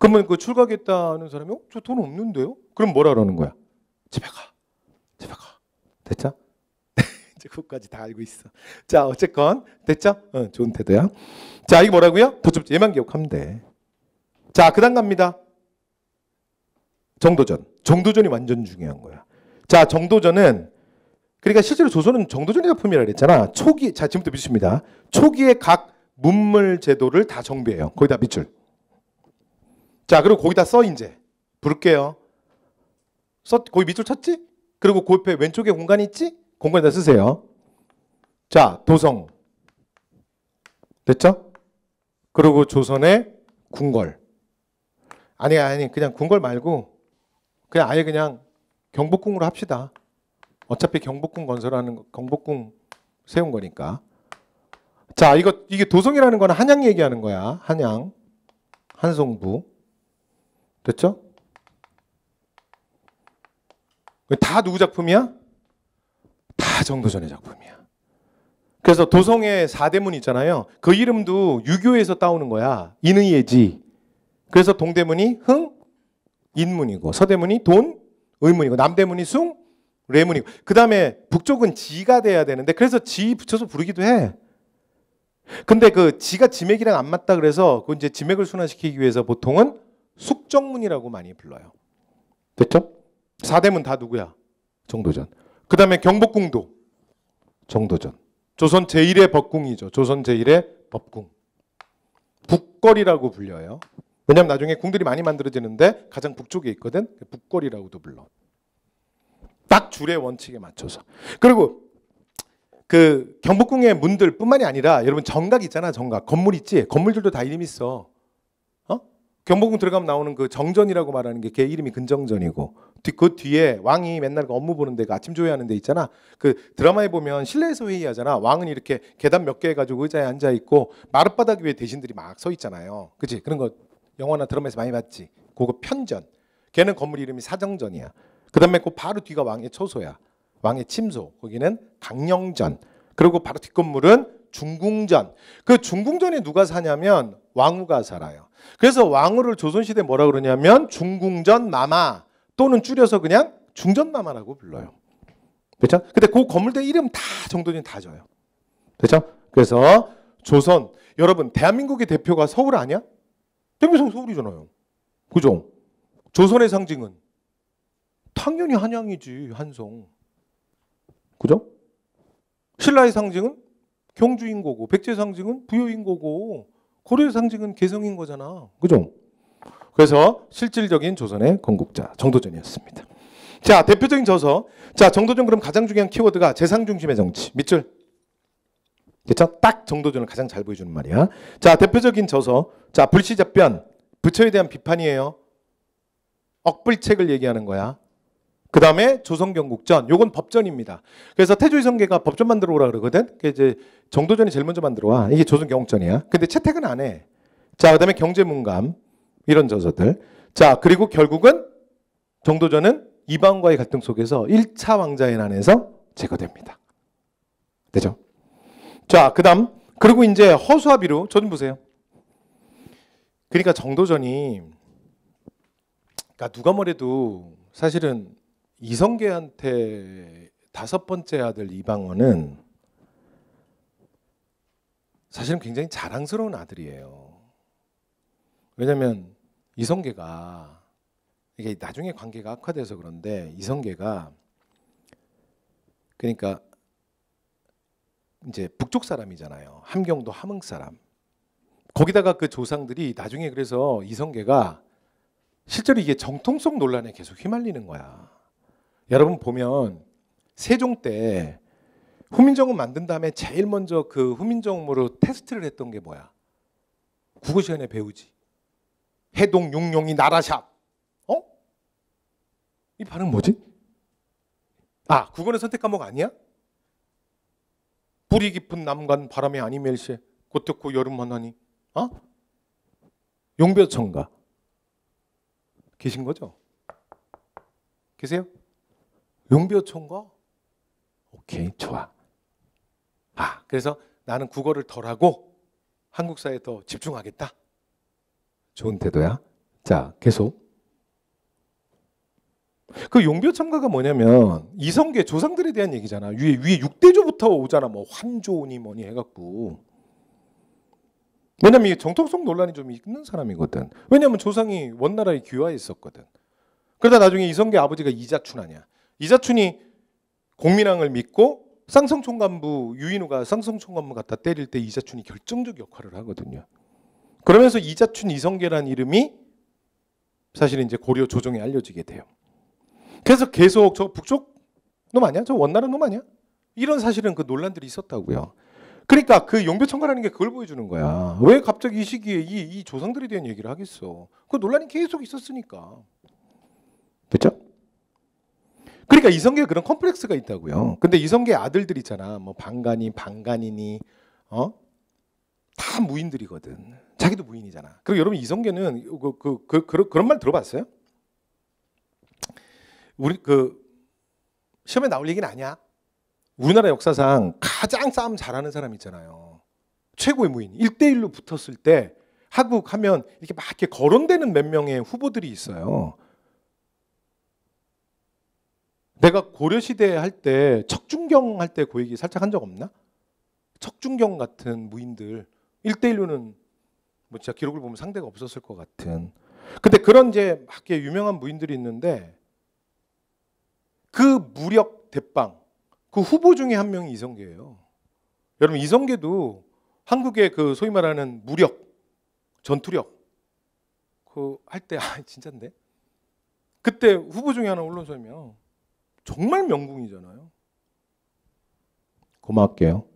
[SPEAKER 1] 그러면 그 출가겠다는 사람이 어, 저 돈 없는데요? 그럼 뭐라라는 거야? 집에 가. 집에 가. 됐죠? 그것까지다 알고 있어. 자, 어쨌건 됐죠? 응, 어, 좋은 태도야. 자, 이게 뭐라고요? 도첩 얘만 기억하면 돼. 자, 그다음 갑니다. 정도전. 정도전이 완전 중요한 거야. 자, 정도전은 그러니까 실제로 조선은 정도전의 작품이라 그랬잖아. 초기 자, 지금부터 믿습니다. 초기에 각 문물 제도를 다 정비해요. 거기다 밑줄. 자, 그리고 거기다 써 이제. 부를게요. 써 거기 밑줄 쳤지? 그리고 그 옆에 왼쪽에 공간이 있지? 공간에다 쓰세요. 자, 도성. 됐죠? 그리고 조선의 궁궐. 아니, 아니, 그냥 궁궐 말고, 그냥 아예 그냥 경복궁으로 합시다. 어차피 경복궁 건설하는, 거, 경복궁 세운 거니까. 자, 이거, 이게 도성이라는 거는 한양 얘기하는 거야. 한양. 한송부. 됐죠? 다 누구 작품이야? 다 정도전의 작품이야. 그래서 도성의 사대문 있잖아요. 그 이름도 유교에서 따오는 거야. 인의의지 그래서 동대문이 흥 인문이고 서대문이 돈 의문이고 남대문이 숭 레문이고 그다음에 북쪽은 지가 돼야 되는데 그래서 지 붙여서 부르기도 해. 근데 그 지가 지맥이랑 안 맞다 그래서 그 이제 지맥을 순환시키기 위해서 보통은 숙정문이라고 많이 불러요. 됐죠? 사대문 다 누구야? 정도전. 그 다음에 경복궁도 정도전. 조선 제1의 법궁이죠. 조선 제1의 법궁. 북거리라고 불려요. 왜냐면 나중에 궁들이 많이 만들어지는데 가장 북쪽에 있거든. 북거리라고도 불러. 딱 줄의 원칙에 맞춰서. 그리고 그 경복궁의 문들뿐만이 아니라 여러분 정각 있잖아. 정각 건물 있지. 건물들도 다 이름 있어. 어? 경복궁 들어가면 나오는 그 정전이라고 말하는 게 걔 이름이 근정전이고 그 뒤에 왕이 맨날 그 업무 보는 데가 그 아침 조회하는 데 있잖아. 그 드라마에 보면 실내에서 회의하잖아. 왕은 이렇게 계단 몇개 해가지고 의자에 앉아 있고 마룻바닥 위에 대신들이 막 서 있잖아요. 그치? 그런 거 영화나 드라마에서 많이 봤지. 그거 편전. 걔는 건물 이름이 사정전이야. 그 다음에 그 바로 뒤가 왕의 초소야. 왕의 침소. 거기는 강령전. 그리고 바로 뒷건물은 중궁전. 그 중궁전에 누가 사냐면 왕후가 살아요. 그래서 왕후를 조선시대 뭐라 그러냐면 중궁전 마마. 또는 줄여서 그냥 중전마마라고 불러요. 그렇죠? 근데 그 건물들 이름 다 정도는 다 져요. 그렇죠? 그래서 조선 여러분 대한민국의 대표가 서울 아니야? 대명성 서울이잖아요. 그죠? 조선의 상징은 당연히 한양이지 한성. 그죠? 신라의 상징은 경주인 거고 백제 상징은 부여인 거고 고려의 상징은 개성인 거잖아. 그죠? 그래서 실질적인 조선의 건국자 정도전이었습니다. 자, 대표적인 저서. 자, 정도전 그럼 가장 중요한 키워드가 재상 중심의 정치. 밑줄. 그쵸? 딱 정도전을 가장 잘 보여주는 말이야. 자, 대표적인 저서. 자, 불시잡변. 부처에 대한 비판이에요. 억불책을 얘기하는 거야. 그 다음에 조선경국전, 요건 법전입니다. 그래서 태조이성계가 법전 만들어 오라 그러거든. 그 이제 정도전이 제일 먼저 만들어 와. 이게 조선경국전이야. 근데 채택은 안 해. 자, 그 다음에 경제문감. 이런 저자들 자, 그리고 결국은 정도전은 이방과의 갈등 속에서 1차 왕자의 난에서 제거됩니다. 되죠? 자, 그다음 그리고 이제 허수아비로 저 좀 보세요. 그러니까 정도전이 그러니까 누가 뭐래도 사실은 이성계한테 다섯 번째 아들 이방원은 사실은 굉장히 자랑스러운 아들이에요. 왜냐하 이성계가 이게 나중에 관계가 악화돼서 그런데 이성계가 그러니까 이제 북쪽 사람이잖아요. 함경도 함흥 사람. 거기다가 그 조상들이 나중에 그래서 이성계가 실제로 이게 정통성 논란에 계속 휘말리는 거야. 여러분 보면 세종 때 후민정음 만든 다음에 제일 먼저 그 후민정음으로 테스트를 했던 게 뭐야? 국어 시간에 배우지. 해동 용용이 나라샵. 어? 이 반응 뭐지? 아, 국어는 선택 과목 아니야? 뿌리 깊은 남간 바람에 아니 멜시 고특고 여름만 하니 어? 용벼천가 계신 거죠? 계세요? 용벼천가? 오케이 좋아 아 그래서 나는 국어를 덜하고 한국사에 더 집중하겠다 좋은 태도야. 자, 계속. 그용비어 참가가 뭐냐면 이성계 조상들에 대한 얘기잖아. 위에 위에 6대조부터 오잖아. 뭐 환조니 뭐니 해갖고. 왜냐면 이게 정통성 논란이 좀 있는 사람이거든. 왜냐면 조상이 원나라에 귀화했었거든 그러다 나중에 이성계 아버지가 이자춘 아니야. 이자춘이 공민왕을 믿고 쌍성총감부 유인우가 쌍성총감부 갖다 때릴 때 이자춘이 결정적 역할을 하거든요. 그러면서 이자춘 이성계란 이름이 사실 이제 고려 조정에 알려지게 돼요. 그래서 계속 저 북쪽 놈 아니야? 저 원나라 놈 아니야? 이런 사실은 그 논란들이 있었다고요. 그러니까 그 용배천가라는 게 그걸 보여주는 거야. 왜 갑자기 이 시기에 이, 이 조상들에 대한 얘기를 하겠어? 그 논란이 계속 있었으니까. 됐죠? 그러니까 이성계 그런 컴플렉스가 있다고요. 근데 이성계 아들들 있잖아. 뭐 방간이, 방간이니, 어? 다 무인들이거든. 자기도 무인이잖아. 그리고 여러분 이성계는 그, 그, 그, 그, 그런 말 들어봤어요? 우리 그 시험에 나올 얘기는 아니야. 우리나라 역사상 가장 싸움 잘하는 사람 있잖아요. 최고의 무인. 1대1로 붙었을 때 하국 하면 이렇게 막 이렇게 거론되는 몇 명의 후보들이 있어요. 내가 고려시대 할 때 척준경 할때그 얘기 살짝 한 적 없나? 척준경 같은 무인들 1대1로는 뭐 진짜 기록을 보면 상대가 없었을 것 같은. 근데 그런 이제 막 유명한 무인들이 있는데 그 무력 대빵 그 후보 중에 한 명이 이성계예요. 여러분 이성계도 한국의 그 소위 말하는 무력 전투력 그 할 때 아 진짜인데 그때 후보 중에 하나 올라서면 정말 명궁이잖아요. 고마울게요.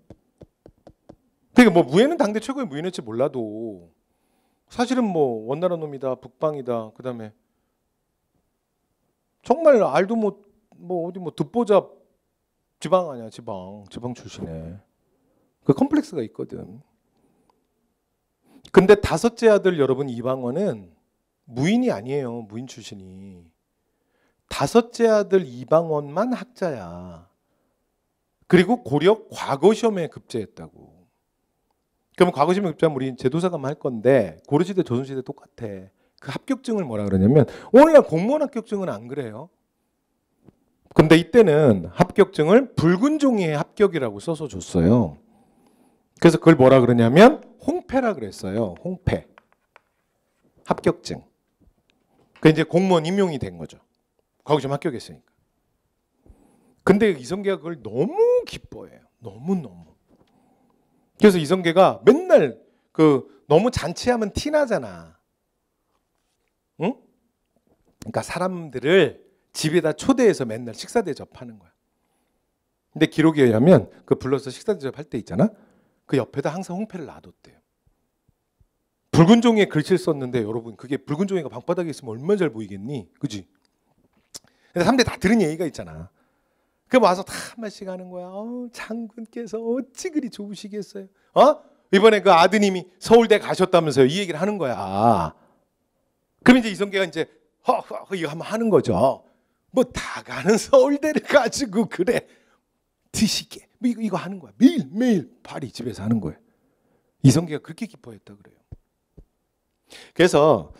[SPEAKER 1] 그러니까 뭐 무예는 당대 최고의 무예일지 몰라도 사실은 뭐 원나라 놈이다, 북방이다, 그 다음에 정말 알도 못뭐 어디 뭐 듣보잡 지방 아니야 지방 지방 출신에 그 컴플렉스가 있거든. 근데 다섯째 아들 여러분 이방원은 무인이 아니에요 무인 출신이 다섯째 아들 이방원만 학자야. 그리고 고려 과거 시험에 급제했다고. 그러면 과거시험 입장 우리 제도사가말 건데 고려시대 조선시대 똑같아. 그 합격증을 뭐라 그러냐면 오늘날 공무원 합격증은 안 그래요. 근데 이때는 합격증을 붉은 종이에 합격이라고 써서 줬어요. 그래서 그걸 뭐라 그러냐면 홍패라 그랬어요. 홍패. 합격증. 그 이제 공무원 임용이 된 거죠. 과 거기 좀 합격했으니까. 근데 이성계가 그걸 너무 기뻐해요. 너무너무. 그래서 이성계가 맨날 그 너무 잔치하면 티나잖아. 응? 그러니까 사람들을 집에다 초대해서 맨날 식사 대접하는 거야. 근데 기록에 의하면 그 불러서 식사 대접할 때 있잖아. 그 옆에다 항상 홍패를 놔뒀대요. 붉은 종이에 글씨를 썼는데 여러분 그게 붉은 종이가 방바닥에 있으면 얼마나 잘 보이겠니? 그지? 근데 사람들이 다 들은 얘기가 있잖아. 그 와서 다 한마씩 하는 거야. 어, 장군께서 어찌 그리 좋으시겠어요. 어? 이번에 그 아드님이 서울대 가셨다면서요. 이 얘기를 하는 거야. 그럼 이제 이성계가 이제 허허 이거 한번 하는 거죠. 뭐 다 가는 서울대를 가지고 그래 드시게 뭐 이거 이거 하는 거야. 매일 매일 파리 집에서 하는 거예 이성계가 그렇게 기뻐했다 그래요. 그래서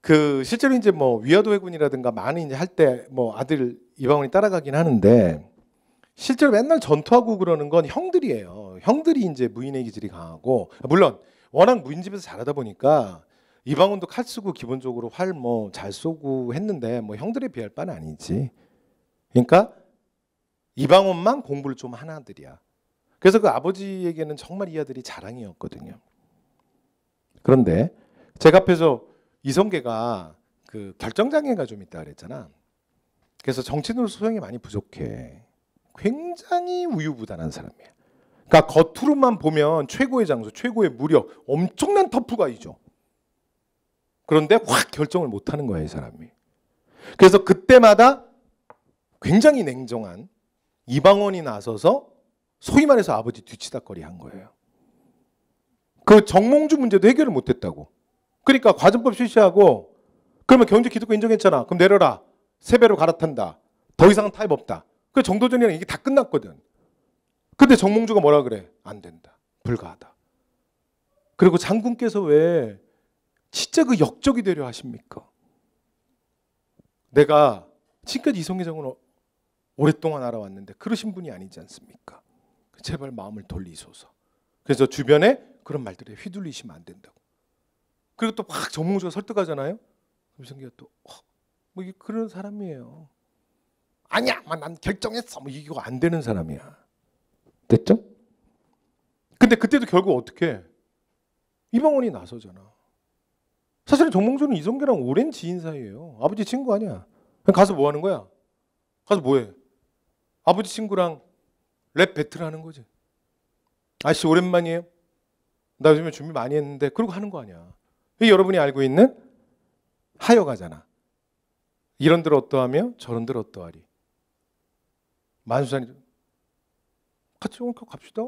[SPEAKER 1] 그 실제로 이제 뭐 위화도 해군이라든가 많은 이제 할 때 뭐 아들 이방원이 따라가긴 하는데 실제로 맨날 전투하고 그러는 건 형들이에요. 형들이 이제 무인의 기질이 강하고 물론 워낙 무인집에서 자라다 보니까 이방원도 칼 쓰고 기본적으로 활 뭐 잘 쏘고 했는데 뭐 형들에 비할 바는 아니지. 그러니까 이방원만 공부를 좀한 아들이야. 그래서 그 아버지에게는 정말 이 아들이 자랑이었거든요. 그런데 제가 앞에서 이성계가 그 결정장애가 좀 있다 그랬잖아. 그래서 정치인으로서 소양이 많이 부족해. 굉장히 우유부단한 사람이야. 그러니까 겉으로만 보면 최고의 장소, 최고의 무력, 엄청난 터프가이죠. 그런데 확 결정을 못 하는 거야, 이 사람이. 그래서 그때마다 굉장히 냉정한 이방원이 나서서 소위 말해서 아버지 뒤치다거리 한 거예요. 그 정몽주 문제도 해결을 못 했다고. 그러니까 과점법 실시하고 그러면 경제 기득권 인정했잖아. 그럼 내려라. 세 배로 갈아탄다. 더 이상 타협 없다. 그 정도전이랑 이게 다 끝났거든. 근데 정몽주가 뭐라 그래? 안 된다. 불가하다. 그리고 장군께서 왜 진짜 그 역적이 되려 하십니까? 내가 지금까지 이성계장은 오랫동안 알아왔는데 그러신 분이 아니지 않습니까? 제발 마음을 돌리소서. 그래서 주변에 그런 말들에 휘둘리시면 안 된다고. 그리고 또 막 정몽주가 설득하잖아요. 이성계가 또 어, 뭐 그런 사람이에요. 아니야, 뭐 난 결정했어. 뭐 이거 안 되는 사람이야. 됐죠? 근데 그때도 결국 어떻게 이방원이 나서잖아. 사실은 정몽주는 이성계랑 오랜 지인 사이예요. 아버지 친구 아니야. 가서 뭐 하는 거야? 가서 뭐 해? 아버지 친구랑 랩 배틀 하는 거지. 아씨 오랜만이에요. 나 요즘에 준비 많이 했는데 그러고 하는 거 아니야. 이 여러분이 알고 있는 하여가잖아. 이런들 어떠하며 저런들 어떠하리. 만수산이 같이 옮겨 갑시다.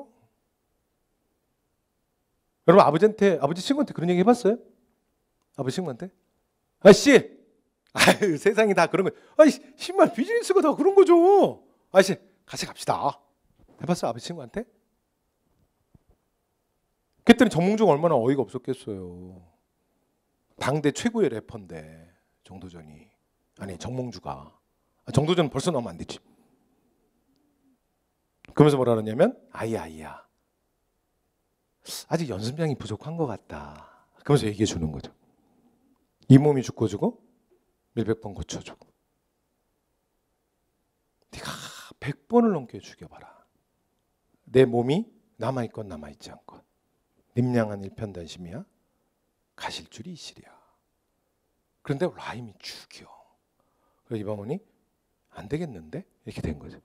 [SPEAKER 1] 여러분 아버지한테 아버지 친구한테 그런 얘기 해봤어요? 아버지 친구한테? 아씨, 아유 세상이 다 그런 거. 아이 신발 비즈니스가 다 그런 거죠. 아씨 같이 갑시다. 해봤어 아버지 친구한테? 그랬더정몽주 얼마나 어이가 없었겠어요. 당대 최고의 래퍼인데 정도전이. 아니 정몽주가 아, 정도전 벌써 나오면 안 되지. 그러면서 뭐라 그러냐면 아이야 이야 아직 연습량이 부족한 것 같다. 그러면서 얘기해 주는 거죠. 이 몸이 죽고주고 밀백 번 고쳐주고 네가 백 번을 넘게 죽여봐라. 내 몸이 남아 있건 남아 있지 않건 님량한 일편단심이야 가실 줄이 이실이 그런데 라임이 죽여. 이방원이 안 되겠는데 이렇게 된 거죠.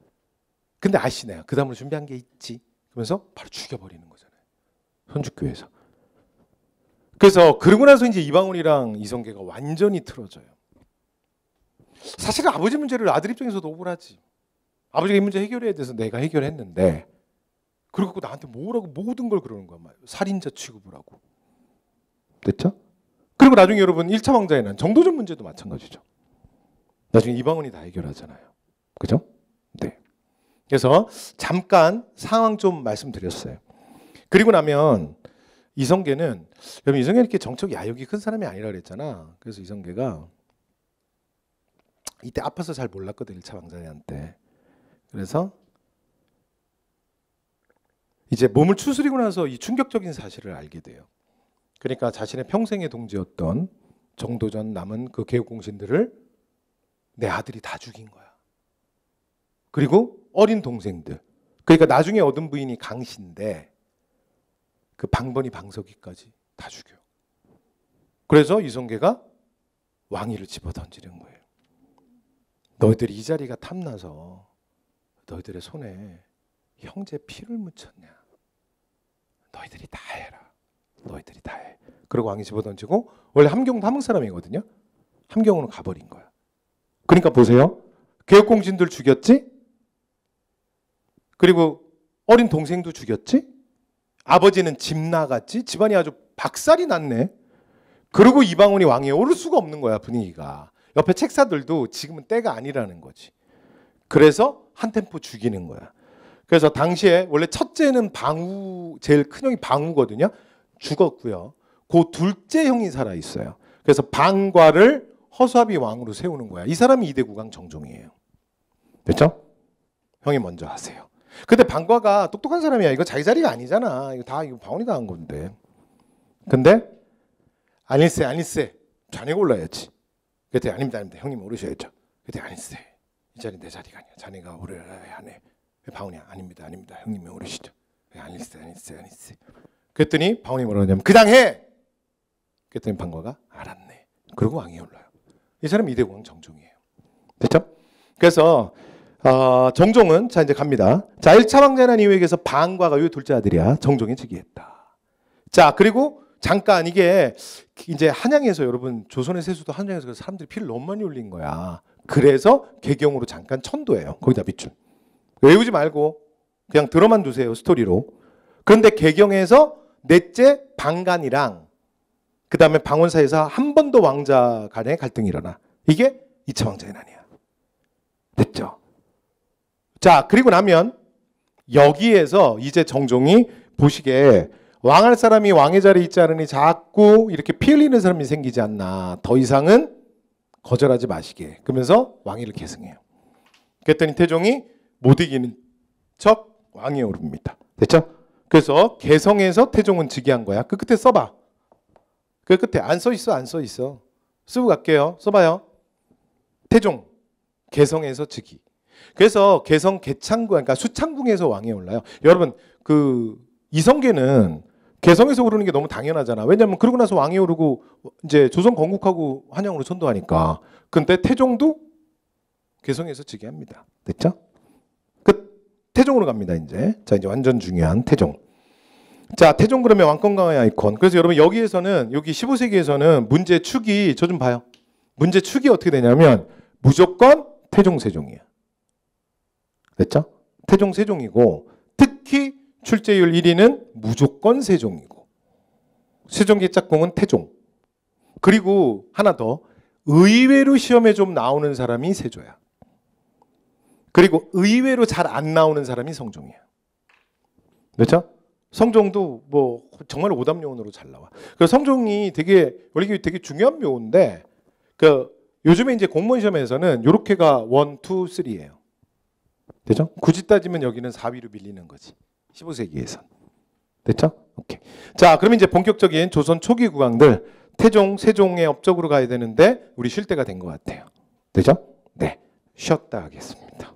[SPEAKER 1] 근데 아시네요. 그 다음으로 준비한 게 있지. 그러면서 바로 죽여버리는 거잖아요. 선주교에서. 그래서 그러고 나서 이제 이방원이랑 이성계가 완전히 틀어져요. 사실 아버지 문제를 아들 입장에서도 억울하지. 아버지가 이 문제 해결해야 돼서 내가 해결했는데 그리고 나한테 뭐라고 모든 걸 그러는 거야. 살인자 취급을 하고. 됐죠? 그리고 나중에 여러분 1차 왕자에는 정도전 문제도 마찬가지죠. 나중에 이방원이 다 해결하잖아요. 그죠? 네. 그래서 잠깐 상황 좀 말씀드렸어요. 그리고 나면 이성계는 여러분 이성계는 이렇게 정척 야욕이 큰 사람이 아니라 그랬잖아. 그래서 이성계가 이때 아파서 잘 몰랐거든 1차 방자회한테. 그래서 이제 몸을 추스리고 나서 이 충격적인 사실을 알게 돼요. 그러니까 자신의 평생의 동지였던 정도전 남은 그 개국공신들을 내 아들이 다 죽인 거야. 그리고 어린 동생들. 그러니까 나중에 얻은 부인이 강신데 그 방번이 방석이까지 다 죽여. 그래서 이성계가 왕위를 집어 던지는 거예요. 너희들이 이 자리가 탐나서 너희들의 손에 형제 피를 묻혔냐. 너희들이 다 해라. 너희들이 다 해. 그리고 왕위 집어 던지고 원래 함경도 함흥 사람이거든요. 함경으로 가버린 거야. 그러니까 보세요. 개혁공신들 죽였지? 그리고 어린 동생도 죽였지? 아버지는 집 나갔지? 집안이 아주 박살이 났네. 그리고 이방원이 왕에 오를 수가 없는 거야, 분위기가. 옆에 책사들도 지금은 때가 아니라는 거지. 그래서 한 템포 죽이는 거야. 그래서 당시에 원래 첫째는 방우 제일 큰 형이 방우거든요. 죽었고요. 그 둘째 형이 살아 있어요. 그래서 방과를 허수아비 왕으로 세우는 거야. 이 사람이 이대 국왕 정종이에요. 됐죠? 형이 먼저 하세요. 근데 방과가 똑똑한 사람이야. 이거 자기 자리가 아니잖아. 이거 다 이거 방언이가 한 건데. 근데 아닐세 아닐세 자네 골라야지. 그때 아닙니다 아닙니다 형님 오르셔야죠. 그때 아닐세 이 자리 내 자리가 아니야. 자네가 오르야 하네. 방언이 아닙니다 아닙니다 형님이 오르시죠. 아닐세 아닐세 아닐세. 그랬더니 방언이 뭐라 하냐면 그당 해. 그랬더니 방과가 알았네. 그리고 왕이 올라. 이 사람 이대공 정종이에요. 됐죠? 그래서 어, 정종은 자 이제 갑니다. 자 1차 왕자는 이후에서 방과 가유 둘째 아들이야. 정종이 즉위했다. 자 그리고 잠깐 이게 이제 한양에서 여러분 조선의 세수도 한양에서 사람들이 피를 너무 많이 올린 거야. 그래서 개경으로 잠깐 천도해요. 거기다 밑줄. 외우지 말고 그냥 들어만 두세요 스토리로. 그런데 개경에서 넷째 방간이랑 그 다음에 방언 사에서한 번도 왕자 간에 갈등이 일어나. 이게 2차 왕자의 난이야. 됐죠? 자, 그리고 나면 여기에서 이제 정종이 보시기에 왕할 사람이 왕의 자리에 있지 않으니 자꾸 이렇게 피 흘리는 사람이 생기지 않나. 더 이상은 거절하지 마시게. 그러면서 왕위를 계승해요. 그랬더니 태종이 못 이기는 척 왕에 위 오릅니다. 됐죠? 그래서 개성에서 태종은 즉위한 거야. 그 끝에 써봐. 그 끝에 안 써 있어 안 써 있어. 쓰고 갈게요. 써봐요. 태종 개성에서 즉위. 그래서 개성 개창궁 그러니까 수창궁에서 왕에 올라요. 여러분 그 이성계는 개성에서 오르는 게 너무 당연하잖아. 왜냐면 하 그러고 나서 왕이 오르고 이제 조선 건국하고 환영으로 선도하니까. 근데 태종도 개성에서 즉위합니다. 됐죠? 그 태종으로 갑니다. 이제 자 이제 완전 중요한 태종. 자, 태종 그러면 왕권 강화의 아이콘. 그래서 여러분 여기에서는 여기 15세기에서는 문제 축이 저 좀 봐요. 문제 축이 어떻게 되냐면 무조건 태종 세종이에요. 됐죠? 태종 세종이고 특히 출제율 1위는 무조건 세종이고 세종기 짝꿍은 태종. 그리고 하나 더 의외로 시험에 좀 나오는 사람이 세조야. 그리고 의외로 잘 안 나오는 사람이 성종이야. 그렇죠? 성종도 뭐 정말 오답요원으로 잘 나와. 그 성종이 되게 원래 되게 중요한 묘인데 그 요즘에 이제 공무원 시험에서는 요렇게가 원, 투, 쓰예요 되죠? 굳이 따지면 여기는 4위로 밀리는 거지. 15세기에선. 됐죠? 오케이. 자, 그러면 이제 본격적인 조선 초기 국왕들 태종, 세종의 업적으로 가야 되는데 우리 쉴 때가 된 것 같아요. 되죠? 네. 쉬었다 하겠습니다.